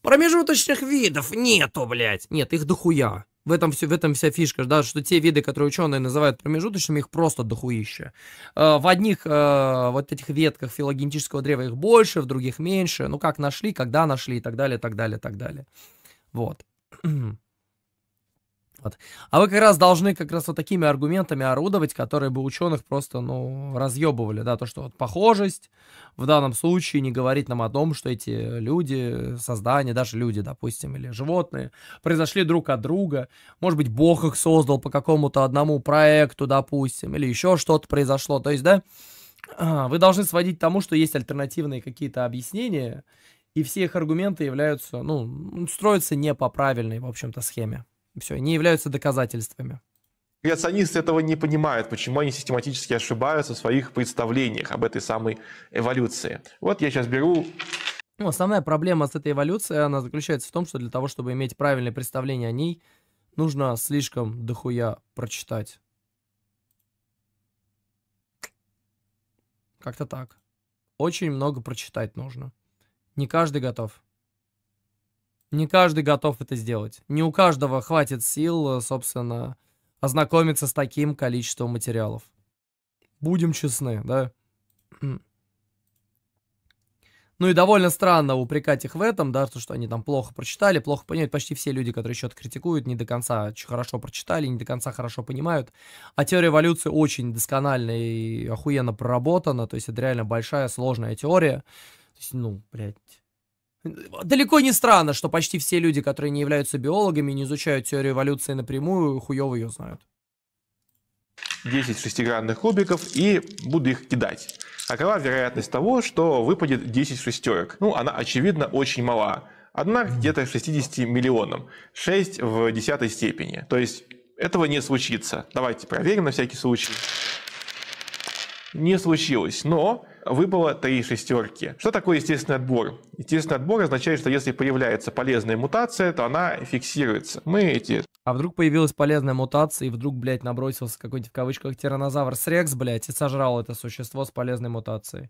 Промежуточных видов нету, блядь. Нет, их дохуя. В этом, все, в этом вся фишка, да, что те виды, которые ученые называют промежуточными, их просто дохуище. Э, в одних э, вот этих ветках филогенетического древа их больше, в других меньше. Ну, как нашли, когда нашли и так далее, так далее, так далее. Вот. Вот. А вы как раз должны как раз вот такими аргументами орудовать, которые бы ученых просто, ну, разъебывали, да, то, что вот похожесть в данном случае не говорит нам о том, что эти люди, создания, даже люди, допустим, или животные, произошли друг от друга, может быть, Бог их создал по какому-то одному проекту, допустим, или еще что-то произошло, то есть, да, а, вы должны сводить к тому, что есть альтернативные какие-то объяснения, и все их аргументы являются, ну, строятся не по правильной, в общем-то, схеме. Все, не являются доказательствами. Креационисты этого не понимают, почему они систематически ошибаются в своих представлениях об этой самой эволюции. Вот я сейчас беру ну, основная проблема с этой эволюцией, она заключается в том, что для того, чтобы иметь правильное представление о ней, нужно слишком дохуя прочитать. Как-то так. Очень много прочитать нужно. Не каждый готов. Не каждый готов это сделать. Не у каждого хватит сил, э, собственно, ознакомиться с таким количеством материалов. Будем честны, да? Ну и довольно странно упрекать их в этом, да, то, что они там плохо прочитали, плохо понимают. Почти все люди, которые что критикуют, не до конца хорошо прочитали, не до конца хорошо понимают. А теория эволюции очень досконально и охуенно проработана, то есть это реально большая сложная теория. То есть, ну, блядь, Далеко не странно, что почти все люди, которые не являются биологами не изучают теорию эволюции напрямую, хуево ее знают. 10 шестигранных кубиков и буду их кидать. А какова вероятность того, что выпадет 10 шестерок? Ну, она, очевидно, очень мала. Одна где-то 60 миллионам. 6 в десятой степени. То есть этого не случится. Давайте проверим на всякий случай. Не случилось, но выпало три шестерки. Что такое естественный отбор? Естественный отбор означает, что если появляется полезная мутация, то она фиксируется. Мы эти... А вдруг появилась полезная мутация, и вдруг, блядь, набросился какой-нибудь в кавычках тиранозавр с рекс, блядь, и сожрал это существо с полезной мутацией.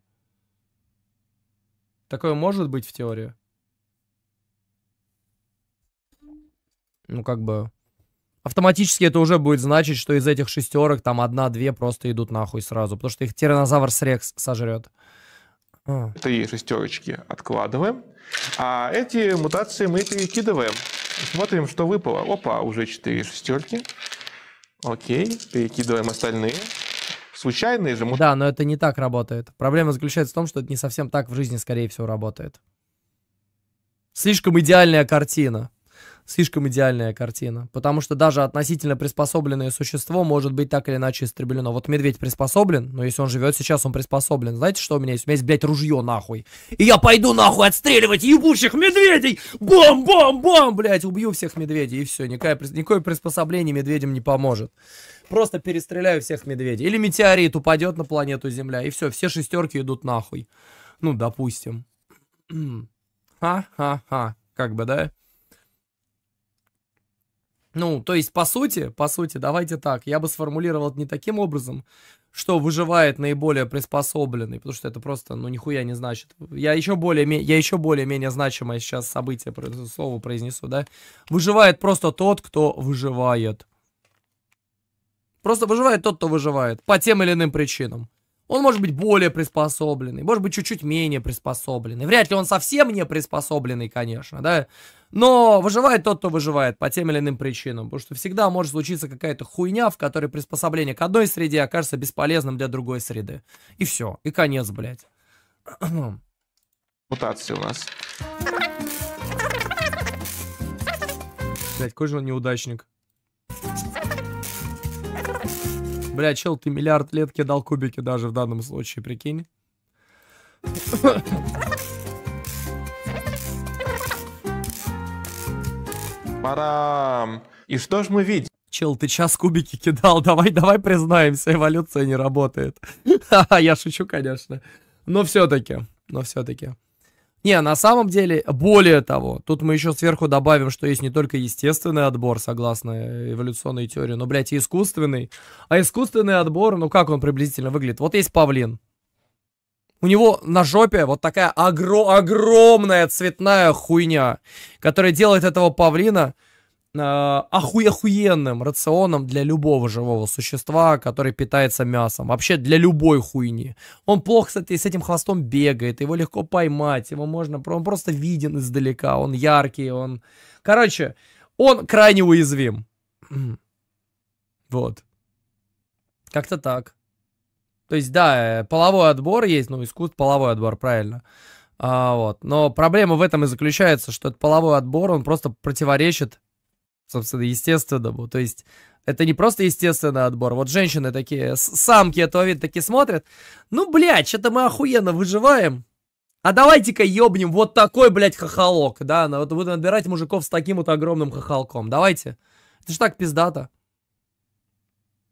Такое может быть в теории? Ну, как бы... Автоматически это уже будет значить, что из этих шестерок там одна-две просто идут нахуй сразу, потому что их тиранозавр с рекс сожрет. А. Три шестерочки откладываем. А эти мутации мы перекидываем. Смотрим, что выпало. Опа, уже четыре шестерки. Окей, перекидываем остальные. Случайные же мутации. Да, но это не так работает. Проблема заключается в том, что это не совсем так в жизни, скорее всего, работает. Слишком идеальная картина слишком идеальная картина. Потому что даже относительно приспособленное существо может быть так или иначе истреблено. Вот медведь приспособлен, но если он живет сейчас, он приспособлен. Знаете, что у меня есть? У меня есть, блядь, ружье нахуй. И я пойду нахуй отстреливать ебучих медведей! Бам-бам-бам, блядь, убью всех медведей и все. Никакое, никакое приспособление медведям не поможет. Просто перестреляю всех медведей. Или метеорит упадет на планету Земля, и все, все шестерки идут нахуй. Ну, допустим. Ха-ха-ха, как бы, да? Ну, то есть, по сути, по сути, давайте так, я бы сформулировал это не таким образом, что выживает наиболее приспособленный, потому что это просто, ну, нихуя не значит. Я еще более, я еще более-менее значимое сейчас событие, слово произнесу, да. Выживает просто тот, кто выживает. Просто выживает тот, кто выживает, по тем или иным причинам. Он может быть более приспособленный, может быть чуть-чуть менее приспособленный. Вряд ли он совсем не приспособленный, конечно, да. Но выживает тот, кто выживает по тем или иным причинам. Потому что всегда может случиться какая-то хуйня, в которой приспособление к одной среде окажется бесполезным для другой среды. И все. И конец, блядь. Мутации у нас. Блядь, какой же он неудачник. Бля, чел, ты миллиард лет кидал кубики даже в данном случае, прикинь. Парам. И что ж мы видим? Чел, ты час кубики кидал, давай, давай признаемся, эволюция не работает. Ха-ха, я шучу, конечно. Но все-таки, но все-таки. Не, на самом деле, более того, тут мы еще сверху добавим, что есть не только естественный отбор, согласно э, эволюционной теории, но, блядь, и искусственный. А искусственный отбор, ну как он приблизительно выглядит? Вот есть павлин. У него на жопе вот такая огро огромная цветная хуйня, которая делает этого павлина э, рационом для любого живого существа, который питается мясом. Вообще для любой хуйни. Он плохо, кстати, с этим хвостом бегает, его легко поймать, его можно, он просто виден издалека, он яркий, он... Короче, он крайне уязвим. Вот. Как-то так. То есть, да, э, половой отбор есть, ну, искусств половой отбор, правильно. А, вот. Но проблема в этом и заключается, что этот половой отбор, он просто противоречит собственно, естественному. То есть это не просто естественный отбор. Вот женщины такие, самки этого а вида такие смотрят. Ну, блядь, что-то мы охуенно выживаем. А давайте-ка ёбнем вот такой, блядь, хохолок. Да, вот буду набирать мужиков с таким вот огромным хохолком. Давайте. Это ж так пиздата,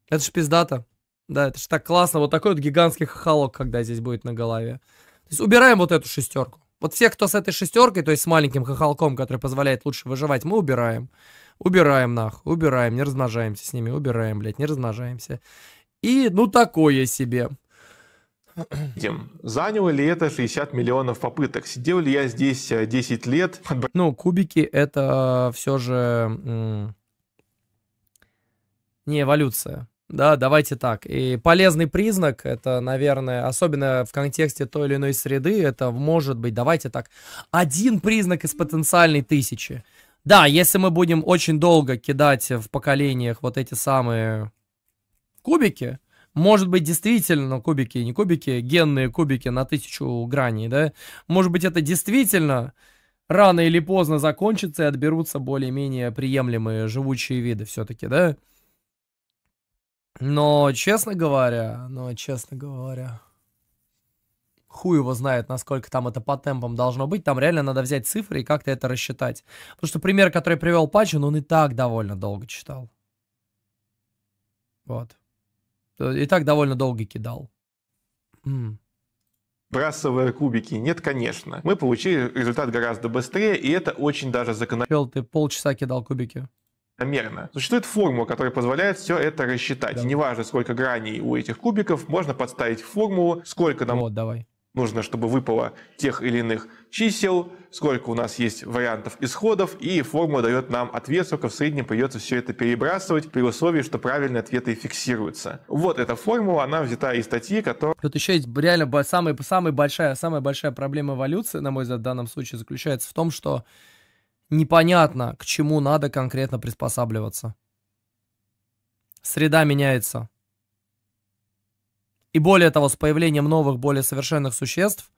Это ж пиздата, Да, это ж так классно. Вот такой вот гигантский хохолок, когда здесь будет на голове. То есть убираем вот эту шестерку. Вот всех, кто с этой шестеркой, то есть с маленьким хохолком, который позволяет лучше выживать, мы убираем. Убираем нах, убираем, не размножаемся с ними, убираем, блядь, не размножаемся. И ну такое себе. Заняло ли это 60 миллионов попыток? Сидел ли я здесь 10 э, лет? Ну, кубики это э, все же не эволюция. Да, давайте так. И полезный признак, это, наверное, особенно в контексте той или иной среды, это может быть, давайте так, один признак из потенциальной тысячи. Да, если мы будем очень долго кидать в поколениях вот эти самые кубики, может быть, действительно ну, кубики, не кубики, генные кубики на тысячу граней, да? Может быть, это действительно рано или поздно закончится и отберутся более-менее приемлемые живучие виды все-таки, да? Но, честно говоря, но, честно говоря хуй его знает, насколько там это по темпам должно быть. Там реально надо взять цифры и как-то это рассчитать. Потому что пример, который привел Пачин, ну, он и так довольно долго читал. Вот. Э, и так довольно долго кидал. М Брасывая кубики, нет, конечно. Мы получили результат гораздо быстрее, и это очень даже закономерно. Ты полчаса кидал кубики мерно. Существует формула, которая позволяет все это рассчитать. Да. Неважно, сколько граней у этих кубиков, можно подставить формулу, сколько нам... Вот, давай нужно, чтобы выпало тех или иных чисел, сколько у нас есть вариантов исходов, и формула дает нам ответ, сколько в среднем придется все это перебрасывать, при условии, что правильные ответы фиксируются. Вот эта формула, она взята из статьи, которая... Тут еще есть реально самая, самая, большая, самая большая проблема эволюции, на мой взгляд, в данном случае заключается в том, что непонятно, к чему надо конкретно приспосабливаться. Среда меняется, и более того, с появлением новых, более совершенных существ,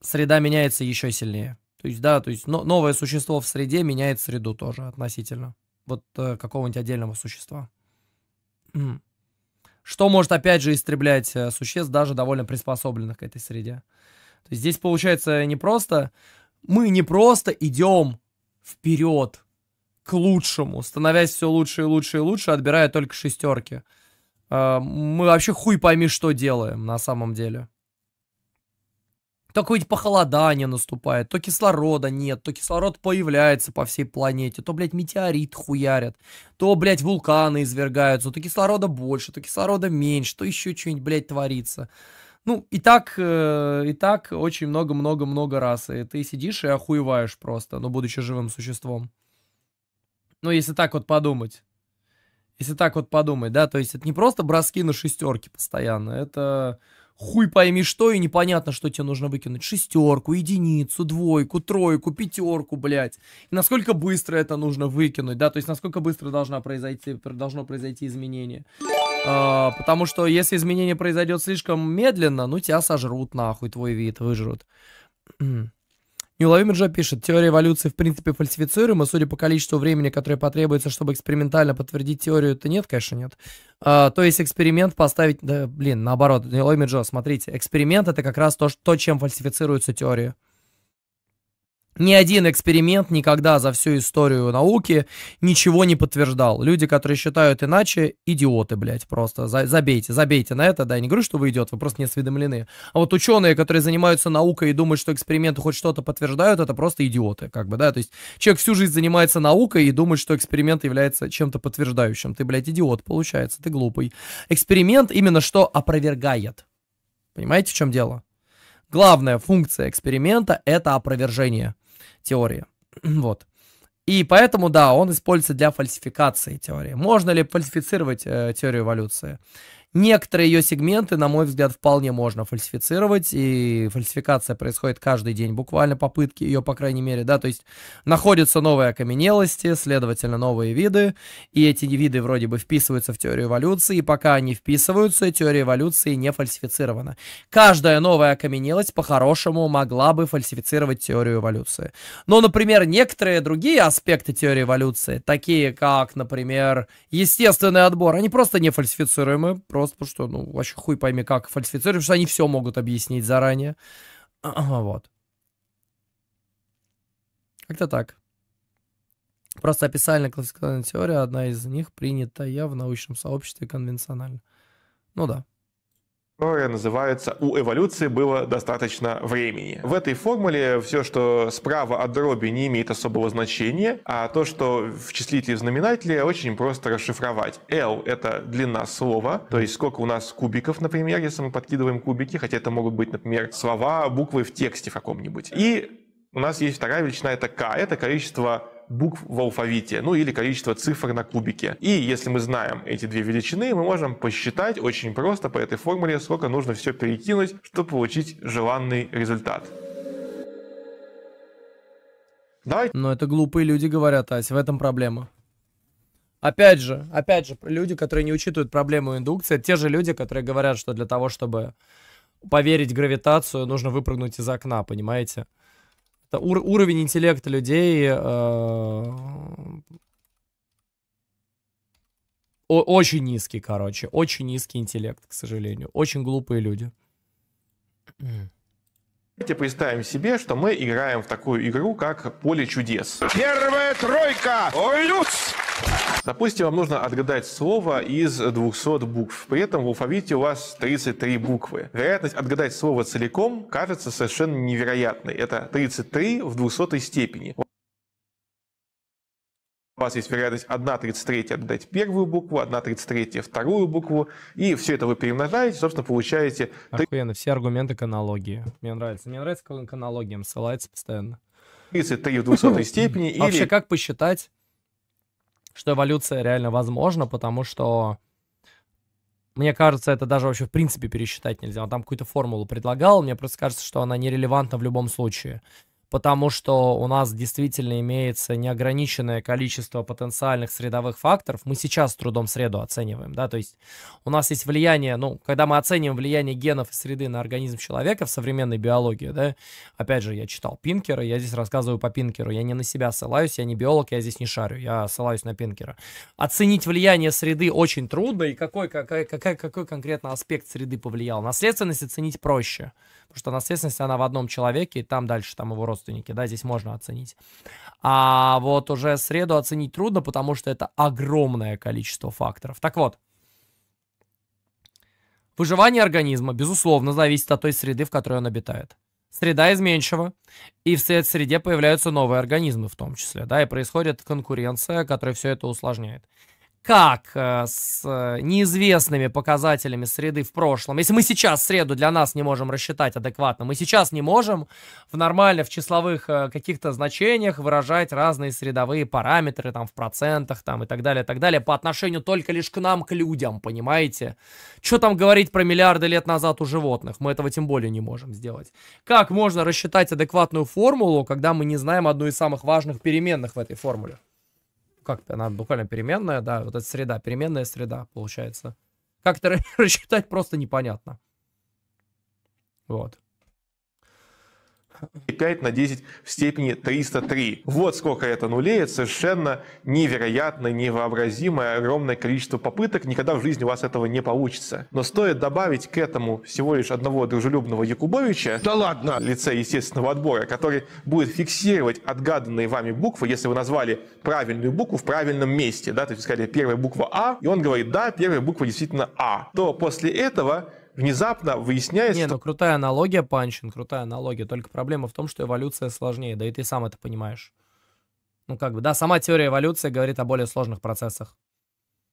среда меняется еще сильнее. То есть, да, то есть но, новое существо в среде меняет среду тоже относительно вот э, какого-нибудь отдельного существа. Что может, опять же, истреблять э, существ, даже довольно приспособленных к этой среде. То есть здесь получается не просто... Мы не просто идем вперед к лучшему, становясь все лучше и лучше и лучше, отбирая только шестерки. А, мы вообще хуй пойми, что делаем на самом деле. То какое похолодание наступает, то кислорода нет, то кислород появляется по всей планете, то, блядь, метеорит хуярят, то, блядь, вулканы извергаются, то кислорода больше, то кислорода меньше, то еще что-нибудь, блядь, творится. Ну, и так, э, и так очень много-много-много раз. И ты сидишь и охуеваешь просто, ну, будучи живым существом. Ну, если так вот подумать. Если так вот подумать, да, то есть это не просто броски на шестерки постоянно, это хуй пойми что, и непонятно, что тебе нужно выкинуть. Шестерку, единицу, двойку, тройку, пятерку, блядь. И насколько быстро это нужно выкинуть, да, то есть насколько быстро должна произойти, должно произойти изменение. А, потому что если изменение произойдет слишком медленно, ну тебя сожрут нахуй, твой вид выжрут. Неуловимый Джо пишет, теория эволюции в принципе фальсифицируема, судя по количеству времени, которое потребуется, чтобы экспериментально подтвердить теорию, то нет, конечно, нет. А, то есть эксперимент поставить, да, блин, наоборот, Неуловимый Джо, смотрите, эксперимент это как раз то, что, чем фальсифицируется теория. Ни один эксперимент никогда за всю историю науки ничего не подтверждал. Люди, которые считают иначе, идиоты, блядь, просто. забейте, забейте на это, да, я не говорю, что вы идиот, вы просто не осведомлены. А вот ученые, которые занимаются наукой и думают, что эксперименты хоть что-то подтверждают, это просто идиоты, как бы, да, то есть человек всю жизнь занимается наукой и думает, что эксперимент является чем-то подтверждающим. Ты, блядь, идиот, получается, ты глупый. Эксперимент именно что опровергает. Понимаете, в чем дело? Главная функция эксперимента – это опровержение теория, Вот. И поэтому, да, он используется для фальсификации теории. Можно ли фальсифицировать э, теорию эволюции? Некоторые ее сегменты, на мой взгляд, вполне можно фальсифицировать, и фальсификация происходит каждый день, буквально попытки ее, по крайней мере, да, то есть находятся новые окаменелости, следовательно, новые виды, и эти виды вроде бы вписываются в теорию эволюции, и пока они вписываются, теория эволюции не фальсифицирована. Каждая новая окаменелость, по-хорошему, могла бы фальсифицировать теорию эволюции. Но, например, некоторые другие аспекты теории эволюции, такие как, например, естественный отбор, они просто не фальсифицируемы, просто просто потому что, ну, вообще хуй пойми как фальсифицировать, потому что они все могут объяснить заранее. Вот. Как-то так. Просто описальная классификационная теория, одна из них принята я в научном сообществе конвенционально. Ну да которая называется «У эволюции было достаточно времени». В этой формуле все, что справа от дроби, не имеет особого значения, а то, что в числителе и знаменателе, очень просто расшифровать. L — это длина слова, то есть сколько у нас кубиков, например, если мы подкидываем кубики, хотя это могут быть, например, слова, буквы в тексте в каком-нибудь. И у нас есть вторая величина, это k, это количество букв в алфавите, ну или количество цифр на кубике. И если мы знаем эти две величины, мы можем посчитать очень просто по этой формуле, сколько нужно все перекинуть, чтобы получить желанный результат. Давай. Но это глупые люди говорят, Ась, в этом проблема. Опять же, опять же, люди, которые не учитывают проблему индукции, те же люди, которые говорят, что для того, чтобы поверить гравитацию, нужно выпрыгнуть из окна, понимаете? ур уровень интеллекта людей э очень низкий, короче. Очень низкий интеллект, к сожалению. Очень глупые люди. Давайте представим себе, что мы играем в такую игру, как «Поле чудес». Первая тройка! Люц! Допустим, вам нужно отгадать слово из 200 букв. При этом в алфавите у вас 33 буквы. Вероятность отгадать слово целиком кажется совершенно невероятной. Это 33 в 200 степени. У вас есть вероятность 1,33 отдать первую букву, 1,33 вторую букву, и все это вы перемножаете, собственно, получаете... Охуенно, все аргументы к аналогии. Мне нравится. Мне нравится, как он к аналогиям ссылается постоянно. 33 в 200 степени. А вообще, как посчитать что эволюция реально возможна, потому что мне кажется, это даже вообще в принципе пересчитать нельзя. Он там какую-то формулу предлагал, мне просто кажется, что она нерелевантна в любом случае потому что у нас действительно имеется неограниченное количество потенциальных средовых факторов. Мы сейчас с трудом среду оцениваем, да, то есть у нас есть влияние, ну, когда мы оцениваем влияние генов и среды на организм человека в современной биологии, да, опять же, я читал Пинкера, я здесь рассказываю по Пинкеру, я не на себя ссылаюсь, я не биолог, я здесь не шарю, я ссылаюсь на Пинкера. Оценить влияние среды очень трудно, и какой, какой, какой, какой конкретно аспект среды повлиял. Наследственность оценить проще. Потому что наследственность, она в одном человеке, и там дальше там его родственники, да, здесь можно оценить. А вот уже среду оценить трудно, потому что это огромное количество факторов. Так вот, выживание организма, безусловно, зависит от той среды, в которой он обитает. Среда изменчива, и в среде появляются новые организмы в том числе, да, и происходит конкуренция, которая все это усложняет как э, с э, неизвестными показателями среды в прошлом, если мы сейчас среду для нас не можем рассчитать адекватно, мы сейчас не можем в нормально в числовых э, каких-то значениях выражать разные средовые параметры там в процентах там и так далее, и так далее по отношению только лишь к нам, к людям, понимаете? Что там говорить про миллиарды лет назад у животных? Мы этого тем более не можем сделать. Как можно рассчитать адекватную формулу, когда мы не знаем одну из самых важных переменных в этой формуле? как она буквально переменная, да, вот эта среда, переменная среда получается. Как это рассчитать, просто непонятно. Вот и 5 на 10 в степени 303. Вот сколько это нулей, это совершенно невероятное, невообразимое огромное количество попыток, никогда в жизни у вас этого не получится. Но стоит добавить к этому всего лишь одного дружелюбного Якубовича, да ладно, лице естественного отбора, который будет фиксировать отгаданные вами буквы, если вы назвали правильную букву в правильном месте, да, то есть сказали первая буква А, и он говорит, да, первая буква действительно А, то после этого внезапно выясняется... Не, ну крутая аналогия, Панчин, крутая аналогия. Только проблема в том, что эволюция сложнее, да и ты сам это понимаешь. Ну как бы, да, сама теория эволюции говорит о более сложных процессах.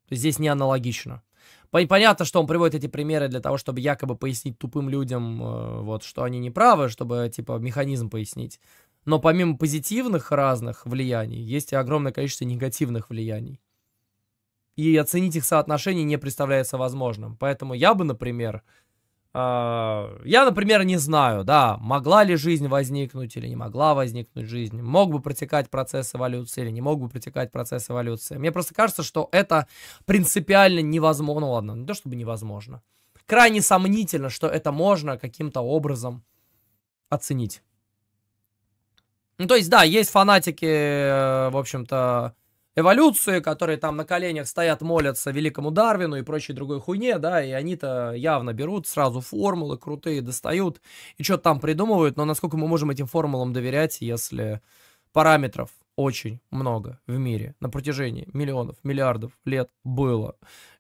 здесь не аналогично. Понятно, что он приводит эти примеры для того, чтобы якобы пояснить тупым людям, э, вот, что они не правы, чтобы, типа, механизм пояснить. Но помимо позитивных разных влияний, есть и огромное количество негативных влияний и оценить их соотношение не представляется возможным. Поэтому я бы, например, э, я, например, не знаю, да, могла ли жизнь возникнуть или не могла возникнуть жизнь, мог бы протекать процесс эволюции или не мог бы протекать процесс эволюции. Мне просто кажется, что это принципиально невозможно, ну ладно, не то чтобы невозможно, крайне сомнительно, что это можно каким-то образом оценить. Ну, то есть, да, есть фанатики, э, в общем-то, эволюции, которые там на коленях стоят, молятся великому Дарвину и прочей другой хуйне, да, и они-то явно берут сразу формулы крутые, достают и что-то там придумывают, но насколько мы можем этим формулам доверять, если параметров очень много в мире на протяжении миллионов, миллиардов лет было.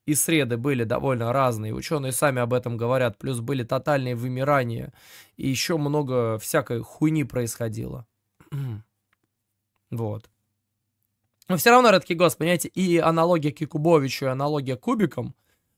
И среды были довольно разные, ученые сами об этом говорят, плюс были тотальные вымирания, и еще много всякой хуйни происходило. Вот. Но все равно редкий гос, понимаете, и аналогия к Якубовичу, и аналогия к кубикам,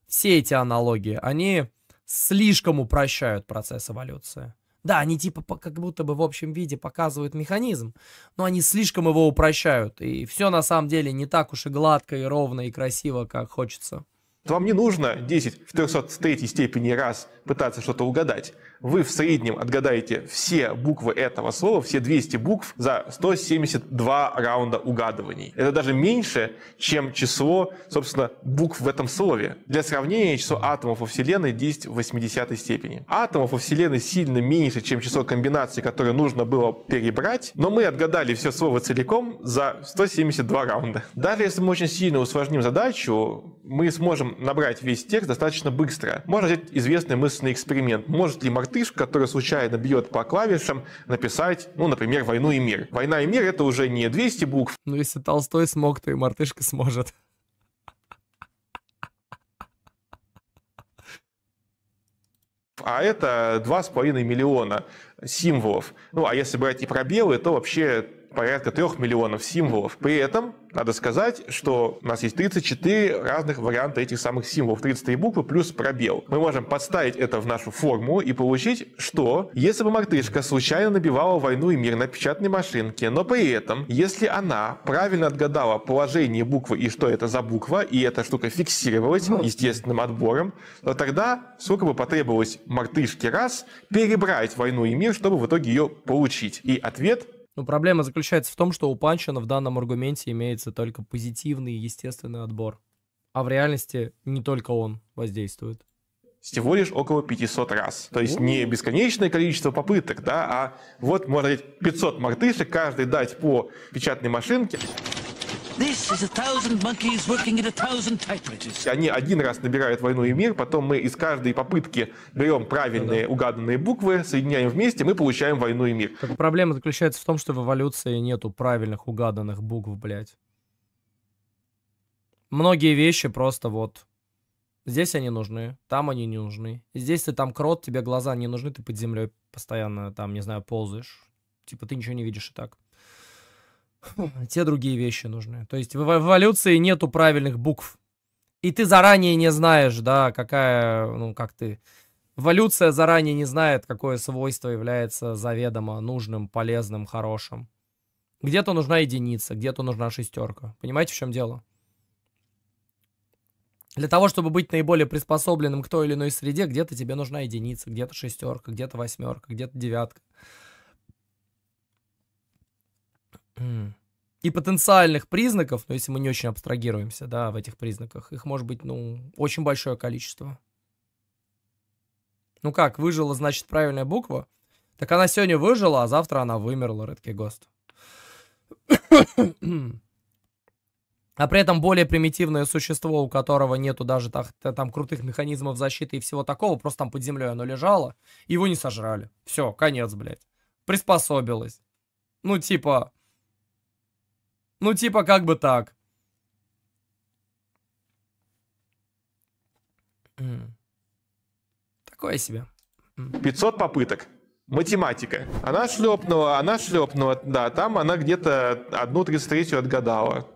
все эти аналогии, они слишком упрощают процесс эволюции. Да, они типа как будто бы в общем виде показывают механизм, но они слишком его упрощают. И все на самом деле не так уж и гладко, и ровно, и красиво, как хочется. Вам не нужно 10 в 303 степени раз пытаться что-то угадать вы в среднем отгадаете все буквы этого слова, все 200 букв за 172 раунда угадываний. Это даже меньше, чем число, собственно, букв в этом слове. Для сравнения, число атомов во Вселенной 10 в 80 степени. Атомов во Вселенной сильно меньше, чем число комбинаций, которые нужно было перебрать, но мы отгадали все слово целиком за 172 раунда. Даже если мы очень сильно усложним задачу, мы сможем набрать весь текст достаточно быстро. Можно взять известный мысленный эксперимент. Может ли Мартин коротышку, который случайно бьет по клавишам, написать, ну, например, «Войну и мир». «Война и мир» — это уже не 200 букв. Ну, если Толстой смог, то и мартышка сможет. а это 2,5 миллиона символов. Ну, а если брать и пробелы, то вообще порядка трех миллионов символов. При этом надо сказать, что у нас есть 34 разных варианта этих самых символов. 33 буквы плюс пробел. Мы можем подставить это в нашу формулу и получить, что если бы мартышка случайно набивала «Войну и мир» на печатной машинке, но при этом, если она правильно отгадала положение буквы и что это за буква, и эта штука фиксировалась естественным отбором, то тогда сколько бы потребовалось мартышке раз перебрать «Войну и мир», чтобы в итоге ее получить. И ответ но ну, проблема заключается в том, что у Панчина в данном аргументе имеется только позитивный естественный отбор. А в реальности не только он воздействует всего лишь около 500 раз. То есть не бесконечное количество попыток, да, а вот, можно сказать, 500 мартышек, каждый дать по печатной машинке. This is a thousand monkeys working in a thousand typewriters. Они один раз набирают «Войну и мир», потом мы из каждой попытки берем правильные угаданные буквы, соединяем вместе, мы получаем «Войну и мир». Так, проблема заключается в том, что в эволюции нету правильных угаданных букв, блядь. Многие вещи просто вот Здесь они нужны, там они не нужны. Здесь ты там крот, тебе глаза не нужны, ты под землей постоянно там, не знаю, ползаешь. Типа ты ничего не видишь и так. те другие вещи нужны. То есть в эволюции нету правильных букв. И ты заранее не знаешь, да, какая, ну, как ты... Эволюция заранее не знает, какое свойство является заведомо нужным, полезным, хорошим. Где-то нужна единица, где-то нужна шестерка. Понимаете, в чем дело? Для того, чтобы быть наиболее приспособленным к той или иной среде, где-то тебе нужна единица, где-то шестерка, где-то восьмерка, где-то девятка. И потенциальных признаков, но ну, если мы не очень абстрагируемся, да, в этих признаках, их может быть, ну, очень большое количество. Ну как, выжила, значит, правильная буква? Так она сегодня выжила, а завтра она вымерла, редкий гост. а при этом более примитивное существо, у которого нету даже так, там крутых механизмов защиты и всего такого, просто там под землей оно лежало, его не сожрали. Все, конец, блядь. Приспособилось. Ну, типа, ну, типа, как бы так. Такое себе. 500 попыток. Математика. Она шлепнула, она шлепнула, да, там она где-то одну третью отгадала.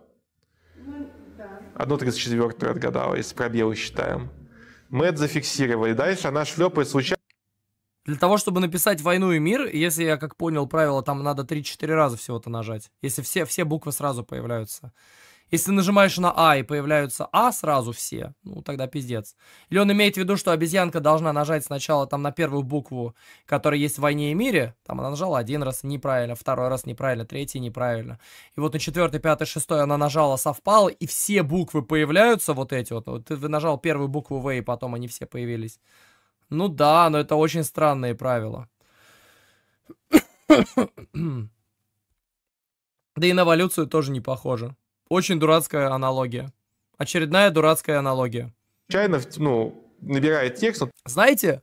Одну тридцать четвертую отгадала, если пробелы считаем. Мы это зафиксировали. Дальше она шлепает случайно. Для того, чтобы написать «Войну и мир», если я как понял правило, там надо 3-4 раза всего-то нажать. Если все, все буквы сразу появляются. Если нажимаешь на А и появляются А сразу все, ну тогда пиздец. Или он имеет в виду, что обезьянка должна нажать сначала там на первую букву, которая есть в «Войне и мире», там она нажала один раз неправильно, второй раз неправильно, третий неправильно. И вот на четвертый, пятый, шестой она нажала совпал и все буквы появляются, вот эти вот. вот ты нажал первую букву В, и потом они все появились. Ну да, но это очень странные правила. Да и на эволюцию тоже не похоже. Очень дурацкая аналогия. Очередная дурацкая аналогия. Чайно, ну, набирает текст. Знаете,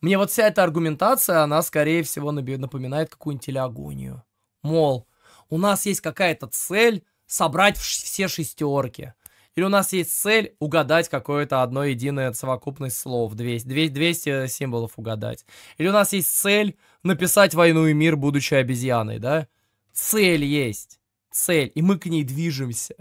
мне вот вся эта аргументация, она, скорее всего, напоминает какую-нибудь телеагонию. Мол, у нас есть какая-то цель собрать все шестерки. Или у нас есть цель угадать какое-то одно единое совокупность слов, 200, 200 символов угадать. Или у нас есть цель написать «Войну и мир, будучи обезьяной», да? Цель есть, цель, и мы к ней движемся.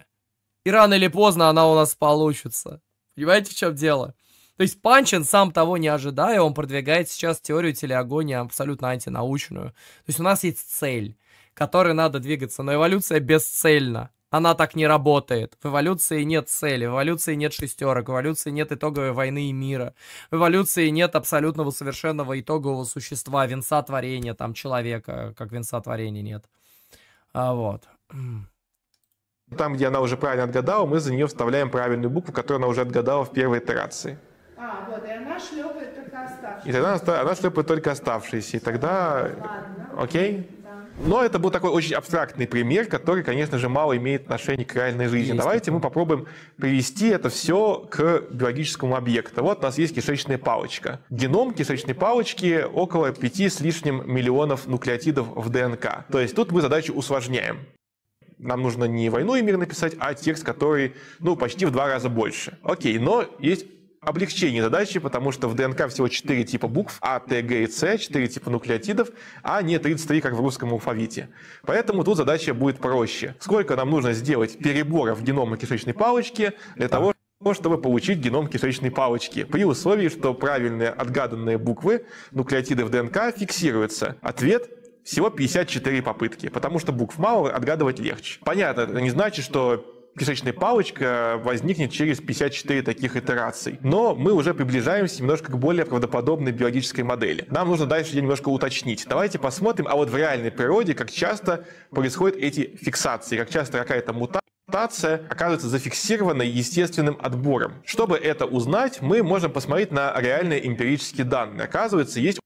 И рано или поздно она у нас получится. Понимаете, в чем дело? То есть Панчин, сам того не ожидая, он продвигает сейчас теорию телеагонии абсолютно антинаучную. То есть у нас есть цель, которой надо двигаться, но эволюция бесцельна. Она так не работает. В эволюции нет цели, в эволюции нет шестерок, в эволюции нет итоговой войны и мира. В эволюции нет абсолютного совершенного итогового существа, венца творения, там, человека, как венца творения нет. А вот. Там, где она уже правильно отгадала, мы за нее вставляем правильную букву, которую она уже отгадала в первой итерации. А, вот, и она шлепает только оставшиеся. И тогда она, она шлепает только оставшиеся. И тогда... Ладно. Окей? Но это был такой очень абстрактный пример, который, конечно же, мало имеет отношения к реальной жизни. Есть Давайте мы попробуем привести это все к биологическому объекту. Вот у нас есть кишечная палочка. Геном кишечной палочки около 5 с лишним миллионов нуклеотидов в ДНК. То есть тут мы задачу усложняем нам нужно не «Войну и мир» написать, а текст, который, ну, почти в два раза больше. Окей, но есть облегчение задачи, потому что в ДНК всего 4 типа букв, А, Т, Г и С, 4 типа нуклеотидов, а не 33, как в русском алфавите. Поэтому тут задача будет проще. Сколько нам нужно сделать переборов генома кишечной палочки для того, чтобы получить геном кишечной палочки, при условии, что правильные отгаданные буквы нуклеотиды в ДНК фиксируются. Ответ всего 54 попытки, потому что букв мало, отгадывать легче. Понятно, это не значит, что кишечная палочка возникнет через 54 таких итераций. Но мы уже приближаемся немножко к более правдоподобной биологической модели. Нам нужно дальше ее немножко уточнить. Давайте посмотрим, а вот в реальной природе, как часто происходят эти фиксации, как часто какая-то мутация мутация оказывается зафиксированной естественным отбором. Чтобы это узнать, мы можем посмотреть на реальные эмпирические данные. Оказывается, есть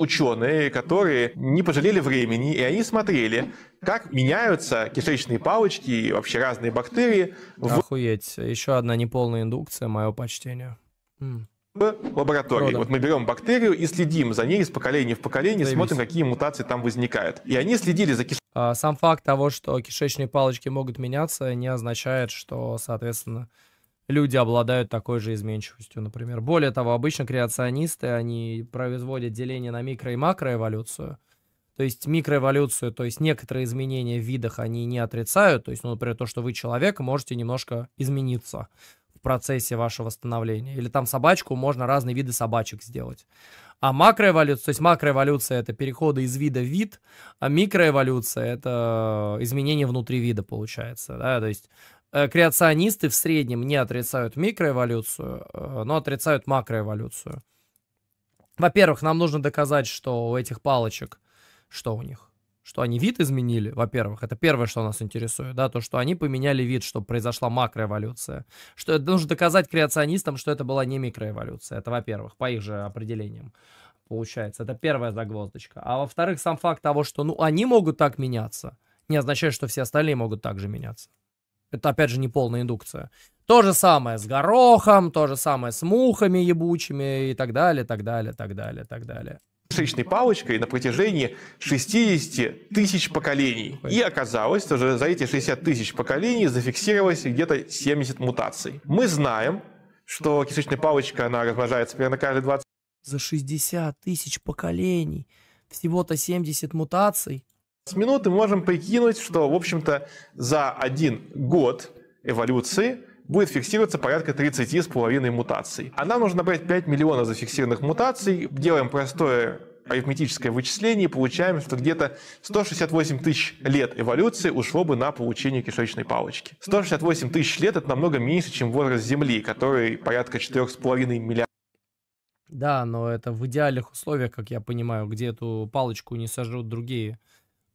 ученые, которые не пожалели времени, и они смотрели, как меняются кишечные палочки и вообще разные бактерии. Охуеть, еще одна неполная индукция, мое почтение. в лаборатории. Родом. Вот мы берем бактерию и следим за ней из поколения в поколение, Заебись. смотрим, какие мутации там возникают. И они следили за кишечником. А, сам факт того, что кишечные палочки могут меняться, не означает, что, соответственно, люди обладают такой же изменчивостью, например. Более того, обычно креационисты, они производят деление на микро- и макроэволюцию. То есть микроэволюцию, то есть некоторые изменения в видах они не отрицают. То есть, ну, например, то, что вы человек, можете немножко измениться в процессе вашего восстановления Или там собачку можно разные виды собачек сделать. А макроэволюция, то есть макроэволюция это переходы из вида в вид, а микроэволюция это изменения внутри вида получается. Да? То есть Э, креационисты в среднем не отрицают микроэволюцию, э, но отрицают макроэволюцию. Во-первых, нам нужно доказать, что у этих палочек, что у них? Что они вид изменили, во-первых, это первое, что нас интересует, да, то, что они поменяли вид, чтобы произошла макроэволюция. Что нужно доказать креационистам, что это была не микроэволюция, это во-первых, по их же определениям получается. Это первая загвоздочка. А во-вторых, сам факт того, что, ну, они могут так меняться, не означает, что все остальные могут также меняться. Это, опять же, не полная индукция. То же самое с горохом, то же самое с мухами ебучими и так далее, так далее, так далее, так далее. Шишечной палочкой на протяжении 60 тысяч поколений. И оказалось, что за эти 60 тысяч поколений зафиксировалось где-то 70 мутаций. Мы знаем, что кишечная палочка, она размножается примерно каждые 20... За 60 тысяч поколений всего-то 70 мутаций? 15 минут и можем прикинуть, что, в общем-то, за один год эволюции будет фиксироваться порядка 30 с половиной мутаций. А нам нужно брать 5 миллионов зафиксированных мутаций. Делаем простое арифметическое вычисление и получаем, что где-то 168 тысяч лет эволюции ушло бы на получение кишечной палочки. 168 тысяч лет — это намного меньше, чем возраст Земли, который порядка 4,5 миллиардов. Да, но это в идеальных условиях, как я понимаю, где эту палочку не сожрут другие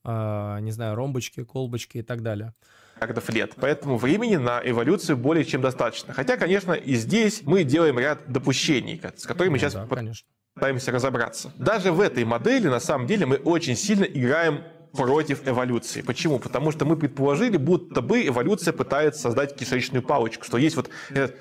а, не знаю, ромбочки, колбочки и так далее. Миллиардов лет. Поэтому времени на эволюцию более чем достаточно. Хотя, конечно, и здесь мы делаем ряд допущений, с которыми ну, сейчас да, конечно. пытаемся разобраться. Даже в этой модели, на самом деле, мы очень сильно играем против эволюции. Почему? Потому что мы предположили, будто бы эволюция пытается создать кишечную палочку, что есть вот этот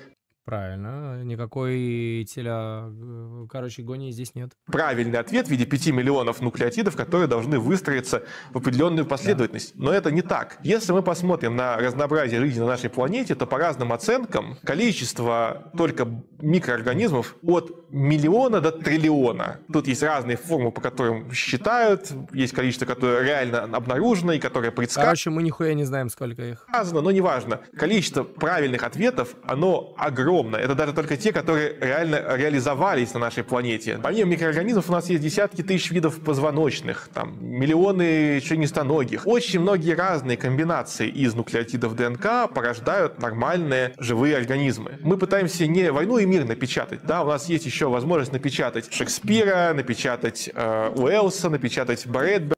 Правильно. Никакой теля... Э, короче, гонии здесь нет. Правильный ответ в виде 5 миллионов нуклеотидов, которые должны выстроиться в определенную последовательность. Да. Но это не так. Если мы посмотрим на разнообразие жизни на нашей планете, то по разным оценкам количество только микроорганизмов от миллиона до триллиона. Тут есть разные формы, по которым считают. Есть количество, которое реально обнаружено и которое предсказано. Короче, мы нихуя не знаем, сколько их. Сказано, но неважно. Количество правильных ответов, оно огромное огромно. Это даже только те, которые реально реализовались на нашей планете. Помимо микроорганизмов у нас есть десятки тысяч видов позвоночных, там, миллионы членистоногих. Очень многие разные комбинации из нуклеотидов ДНК порождают нормальные живые организмы. Мы пытаемся не «Войну и мир» напечатать, да, у нас есть еще возможность напечатать Шекспира, напечатать э, Уэллса, напечатать Барретт,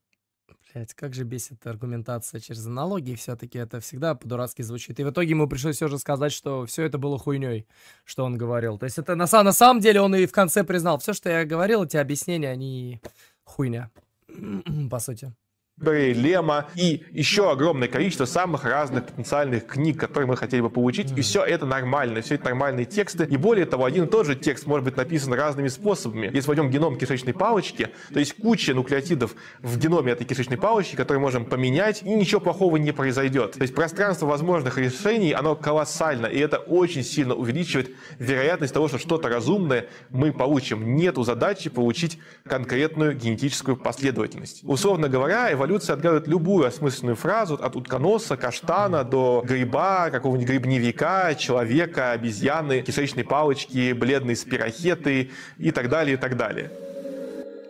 блядь, как же бесит аргументация через аналогии, все-таки это всегда по-дурацки звучит. И в итоге ему пришлось все же сказать, что все это было хуйней, что он говорил. То есть это на, на самом деле он и в конце признал, все, что я говорил, эти объяснения, они хуйня, по сути. Лема и еще огромное количество самых разных потенциальных книг, которые мы хотели бы получить. И все это нормально, все это нормальные тексты. И более того, один и тот же текст может быть написан разными способами. Если возьмем геном кишечной палочки, то есть куча нуклеотидов в геноме этой кишечной палочки, которые можем поменять, и ничего плохого не произойдет. То есть пространство возможных решений, оно колоссально, и это очень сильно увеличивает вероятность того, что что-то разумное мы получим. Нету задачи получить конкретную генетическую последовательность. Условно говоря, эволюция отгадывает любую осмысленную фразу от утконоса, каштана до гриба, какого-нибудь грибневика, человека, обезьяны, кишечной палочки, бледной спирохеты и так далее, и так далее.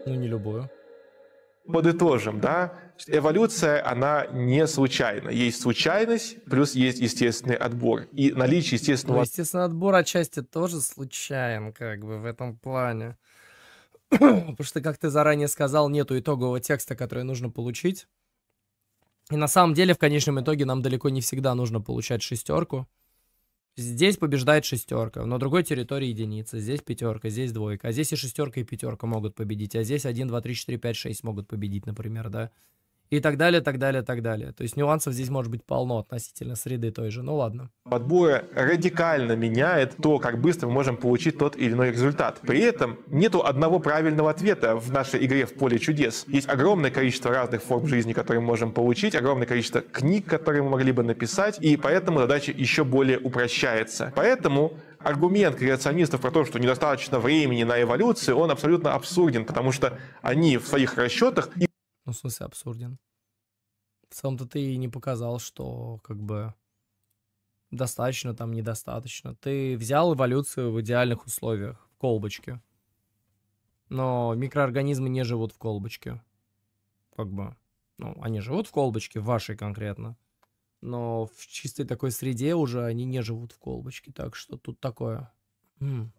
Ну, не любую. Подытожим, да? Эволюция, она не случайна. Есть случайность, плюс есть естественный отбор. И наличие естественного... Ну, естественный отбор отчасти тоже случайен, как бы, в этом плане. Потому что, как ты заранее сказал, нету итогового текста, который нужно получить. И на самом деле, в конечном итоге, нам далеко не всегда нужно получать шестерку. Здесь побеждает шестерка, но другой территории единица. Здесь пятерка, здесь двойка. А здесь и шестерка, и пятерка могут победить. А здесь один, два, три, четыре, пять, шесть могут победить, например, да и так далее, так далее, так далее. То есть нюансов здесь может быть полно относительно среды той же. Ну ладно. Подбор радикально меняет то, как быстро мы можем получить тот или иной результат. При этом нету одного правильного ответа в нашей игре в поле чудес. Есть огромное количество разных форм жизни, которые мы можем получить, огромное количество книг, которые мы могли бы написать, и поэтому задача еще более упрощается. Поэтому аргумент креационистов про то, что недостаточно времени на эволюцию, он абсолютно абсурден, потому что они в своих расчетах и ну, в смысле, абсурден. В целом-то ты не показал, что как бы достаточно, там недостаточно. Ты взял эволюцию в идеальных условиях, в колбочке. Но микроорганизмы не живут в колбочке. Как бы, ну, они живут в колбочке, в вашей конкретно. Но в чистой такой среде уже они не живут в колбочке. Так что тут такое. М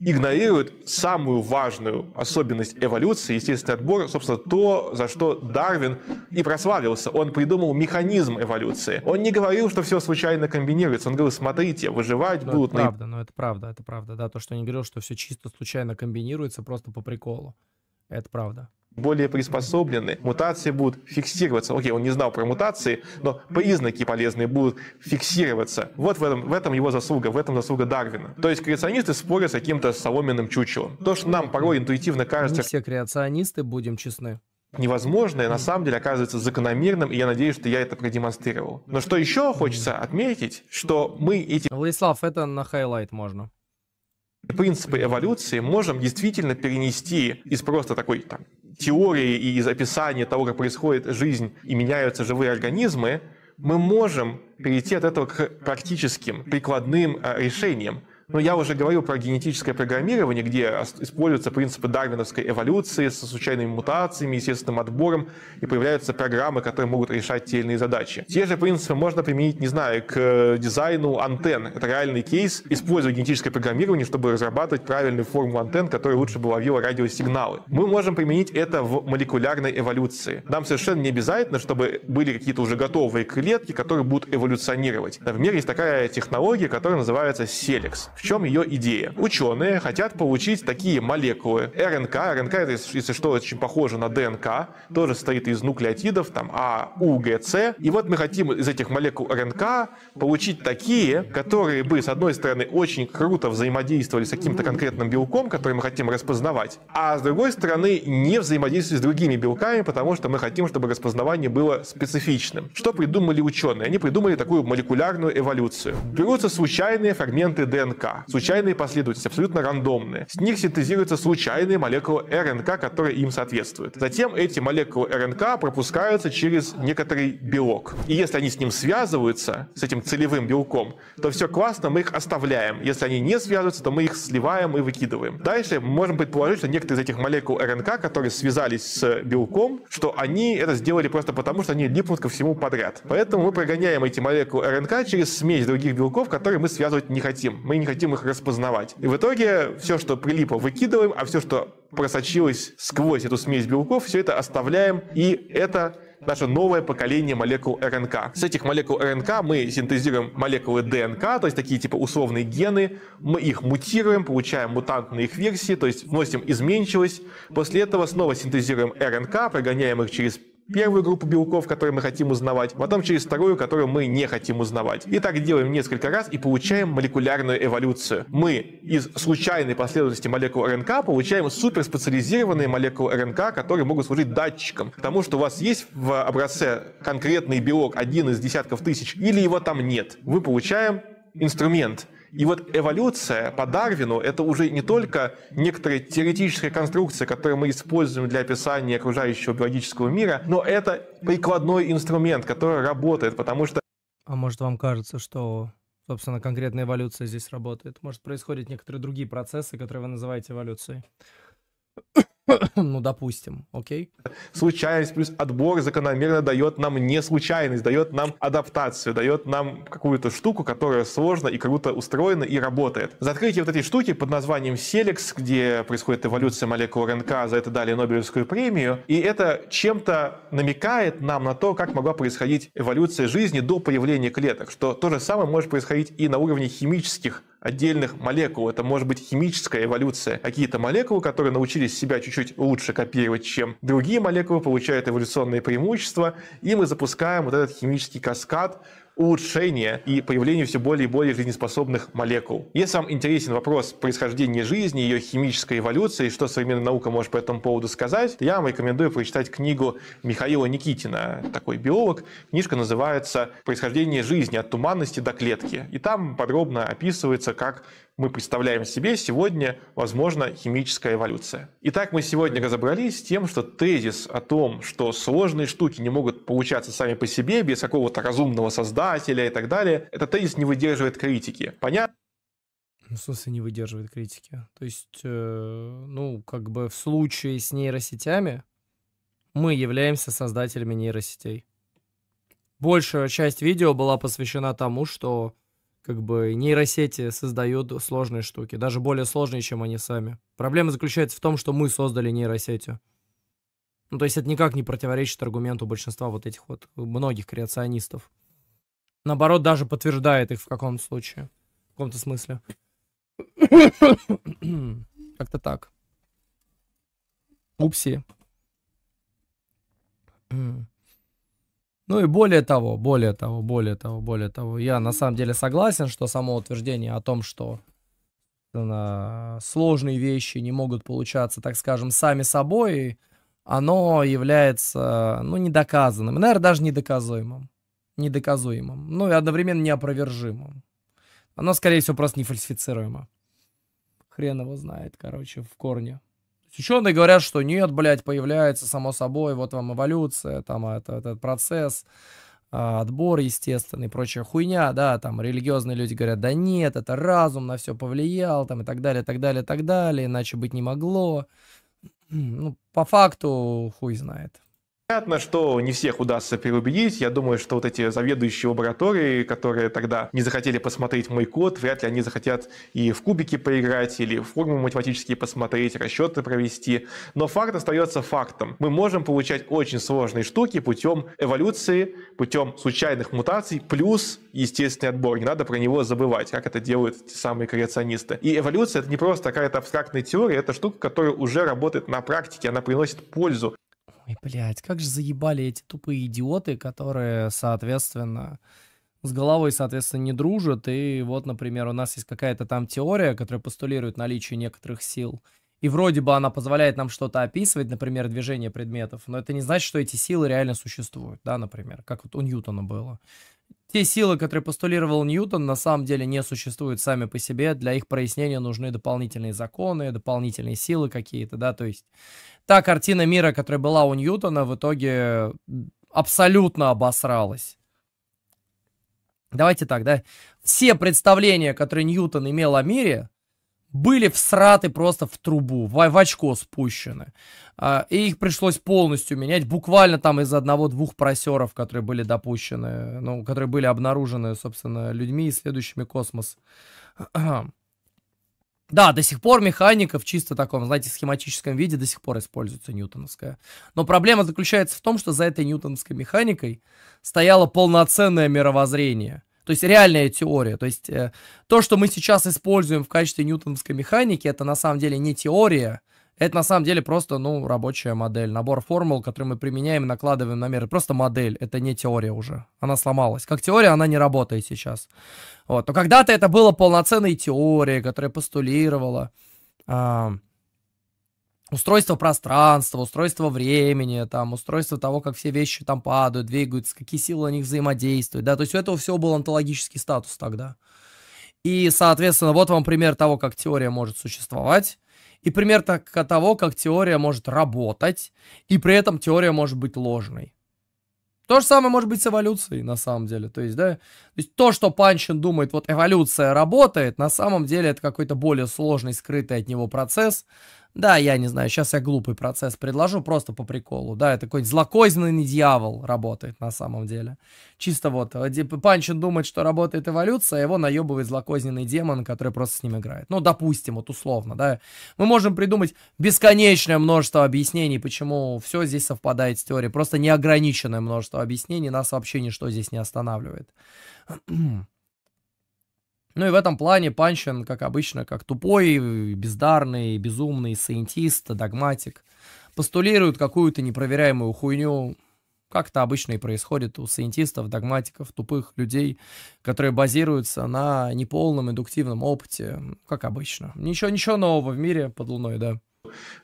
игнорирует самую важную особенность эволюции, естественный отбор, собственно, то, за что Дарвин и прославился. Он придумал механизм эволюции. Он не говорил, что все случайно комбинируется. Он говорил, смотрите, выживать да, будут... Это правда, но это правда, это правда, да, то, что он не говорил, что все чисто случайно комбинируется просто по приколу. Это правда более приспособлены, мутации будут фиксироваться. Окей, он не знал про мутации, но признаки полезные будут фиксироваться. Вот в этом, в этом его заслуга, в этом заслуга Дарвина. То есть креационисты спорят с каким-то соломенным чучелом. То, что нам порой интуитивно кажется... Не все креационисты, будем честны невозможное на самом деле оказывается закономерным, и я надеюсь, что я это продемонстрировал. Но что еще хочется отметить, что мы эти... Владислав, это на хайлайт можно принципы эволюции можем действительно перенести из просто такой там, теории и из описания того, как происходит жизнь и меняются живые организмы, мы можем перейти от этого к практическим, прикладным э, решениям. Ну, я уже говорил про генетическое программирование, где используются принципы дарвиновской эволюции со случайными мутациями, естественным отбором, и появляются программы, которые могут решать те или иные задачи. Те же принципы можно применить, не знаю, к э, дизайну антенн. Это реальный кейс. Используя генетическое программирование, чтобы разрабатывать правильную форму антенн, которая лучше бы ловила радиосигналы. Мы можем применить это в молекулярной эволюции. Нам совершенно не обязательно, чтобы были какие-то уже готовые клетки, которые будут эволюционировать. Например, есть такая технология, которая называется Селекс. В чем ее идея? Ученые хотят получить такие молекулы РНК. РНК, это, если что, очень похоже на ДНК, тоже состоит из нуклеотидов, там А, У, Г, С. И вот мы хотим из этих молекул РНК получить такие, которые бы, с одной стороны, очень круто взаимодействовали с каким-то конкретным белком, который мы хотим распознавать, а с другой стороны, не взаимодействовали с другими белками, потому что мы хотим, чтобы распознавание было специфичным. Что придумали ученые? Они придумали такую молекулярную эволюцию. Берутся случайные фрагменты ДНК, РНК. Случайные последовательности, абсолютно рандомные. С них синтезируются случайные молекулы РНК, которые им соответствуют. Затем эти молекулы РНК пропускаются через некоторый белок. И если они с ним связываются, с этим целевым белком, то все классно, мы их оставляем. Если они не связываются, то мы их сливаем и выкидываем. Дальше мы можем предположить, что некоторые из этих молекул РНК, которые связались с белком, что они это сделали просто потому, что они липнут ко всему подряд. Поэтому мы прогоняем эти молекулы РНК через смесь других белков, которые мы связывать не хотим. Мы не хотим их распознавать. И в итоге все, что прилипло, выкидываем, а все, что просочилось сквозь эту смесь белков, все это оставляем, и это наше новое поколение молекул РНК. С этих молекул РНК мы синтезируем молекулы ДНК, то есть такие типа условные гены, мы их мутируем, получаем мутантные их версии, то есть вносим изменчивость. После этого снова синтезируем РНК, прогоняем их через первую группу белков, которые мы хотим узнавать, потом через вторую, которую мы не хотим узнавать. И так делаем несколько раз и получаем молекулярную эволюцию. Мы из случайной последовательности молекул РНК получаем суперспециализированные молекулы РНК, которые могут служить датчиком к тому, что у вас есть в образце конкретный белок, один из десятков тысяч, или его там нет. Мы получаем инструмент, и вот эволюция по Дарвину — это уже не только некоторые теоретические конструкции, которые мы используем для описания окружающего биологического мира, но это прикладной инструмент, который работает, потому что... А может, вам кажется, что, собственно, конкретная эволюция здесь работает? Может, происходят некоторые другие процессы, которые вы называете эволюцией? ну, допустим, окей. Случайность плюс отбор закономерно дает нам не случайность, дает нам адаптацию, дает нам какую-то штуку, которая сложно и круто устроена и работает. За вот этой штуки под названием Селекс, где происходит эволюция молекул РНК, за это дали Нобелевскую премию, и это чем-то намекает нам на то, как могла происходить эволюция жизни до появления клеток, что то же самое может происходить и на уровне химических отдельных молекул. Это может быть химическая эволюция. Какие-то молекулы, которые научились себя чуть-чуть лучше копировать, чем другие молекулы, получают эволюционные преимущества, и мы запускаем вот этот химический каскад, улучшение и появление все более и более жизнеспособных молекул. Если вам интересен вопрос происхождения жизни, ее химической эволюции, что современная наука может по этому поводу сказать, то я вам рекомендую прочитать книгу Михаила Никитина, такой биолог. Книжка называется «Происхождение жизни от туманности до клетки». И там подробно описывается, как мы представляем себе сегодня, возможно, химическая эволюция. Итак, мы сегодня разобрались с тем, что тезис о том, что сложные штуки не могут получаться сами по себе, без какого-то разумного создателя и так далее, этот тезис не выдерживает критики. Понятно? Ну, в смысле, не выдерживает критики. То есть, э, ну, как бы в случае с нейросетями мы являемся создателями нейросетей. Большая часть видео была посвящена тому, что как бы нейросети создают сложные штуки, даже более сложные, чем они сами. Проблема заключается в том, что мы создали нейросетью. Ну, то есть это никак не противоречит аргументу большинства вот этих вот многих креационистов. Наоборот, даже подтверждает их в каком-то случае, в каком-то смысле. Как-то так. Упси. Ну и более того, более того, более того, более того, я на самом деле согласен, что само утверждение о том, что сложные вещи не могут получаться, так скажем, сами собой, оно является, ну, недоказанным, наверное, даже недоказуемым. Недоказуемым, ну и одновременно неопровержимым. Оно, скорее всего, просто нефальсифицируемо. Хрен его знает, короче, в корне. Ученые говорят, что нет, блядь, появляется само собой, вот вам эволюция, там а, это, этот процесс, а, отбор естественный, прочая хуйня, да, там религиозные люди говорят, да нет, это разум на все повлиял, там и так далее, так далее, так далее, иначе быть не могло. Ну, по факту хуй знает. Понятно, что не всех удастся переубедить. Я думаю, что вот эти заведующие лаборатории, которые тогда не захотели посмотреть мой код, вряд ли они захотят и в кубики поиграть, или формулы математические посмотреть, расчеты провести. Но факт остается фактом. Мы можем получать очень сложные штуки путем эволюции, путем случайных мутаций, плюс естественный отбор. Не надо про него забывать, как это делают те самые креационисты. И эволюция — это не просто какая-то абстрактная теория, это штука, которая уже работает на практике, она приносит пользу. Ой, блядь, как же заебали эти тупые идиоты, которые, соответственно, с головой, соответственно, не дружат. И вот, например, у нас есть какая-то там теория, которая постулирует наличие некоторых сил. И вроде бы она позволяет нам что-то описывать, например, движение предметов, но это не значит, что эти силы реально существуют, да, например, как вот у Ньютона было. Те силы, которые постулировал Ньютон, на самом деле не существуют сами по себе. Для их прояснения нужны дополнительные законы, дополнительные силы какие-то, да, то есть та картина мира, которая была у Ньютона, в итоге абсолютно обосралась. Давайте так, да? Все представления, которые Ньютон имел о мире, были всраты просто в трубу, в, в очко спущены. А, и их пришлось полностью менять, буквально там из одного-двух просеров, которые были допущены, ну, которые были обнаружены, собственно, людьми, исследующими космос. Да, до сих пор механика в чисто таком, знаете, схематическом виде до сих пор используется ньютоновская. Но проблема заключается в том, что за этой ньютоновской механикой стояло полноценное мировоззрение. То есть реальная теория. То есть э, то, что мы сейчас используем в качестве ньютоновской механики, это на самом деле не теория, это на самом деле просто, ну, рабочая модель. Набор формул, которые мы применяем накладываем на меры. Просто модель, это не теория уже. Она сломалась. Как теория, она не работает сейчас. Вот. Но когда-то это было полноценной теорией, которая постулировала э, устройство пространства, устройство времени, там, устройство того, как все вещи там падают, двигаются, какие силы на них взаимодействуют. Да? То есть у этого всего был онтологический статус тогда. И, соответственно, вот вам пример того, как теория может существовать и пример так, того, как теория может работать, и при этом теория может быть ложной. То же самое может быть с эволюцией, на самом деле. То есть, да, то, есть то что Панчин думает, вот эволюция работает, на самом деле это какой-то более сложный, скрытый от него процесс, да, я не знаю, сейчас я глупый процесс предложу, просто по приколу. Да, это какой-нибудь злокозненный дьявол работает на самом деле. Чисто вот, э, Панчин думает, что работает эволюция, а его наебывает злокозненный демон, который просто с ним играет. Ну, допустим, вот условно, да. Мы можем придумать бесконечное множество объяснений, почему все здесь совпадает с теорией. Просто неограниченное множество объяснений, нас вообще ничто здесь не останавливает. Ну и в этом плане Панчин, как обычно, как тупой, бездарный, безумный, саентист, догматик, постулирует какую-то непроверяемую хуйню, как это обычно и происходит у саентистов, догматиков, тупых людей, которые базируются на неполном индуктивном опыте, как обычно. Ничего, ничего нового в мире под луной, да.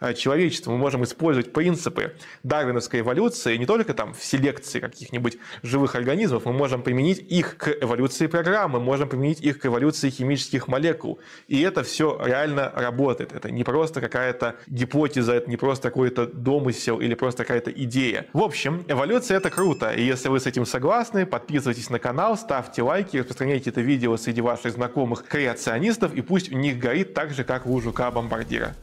Э, человечества мы можем использовать принципы дарвиновской эволюции не только там в селекции каких-нибудь живых организмов, мы можем применить их к эволюции программы, можем применить их к эволюции химических молекул. И это все реально работает. Это не просто какая-то гипотеза, это не просто какой-то домысел или просто какая-то идея. В общем, эволюция это круто. И если вы с этим согласны, подписывайтесь на канал, ставьте лайки, распространяйте это видео среди ваших знакомых креационистов и пусть у них горит так же, как у жука-бомбардира.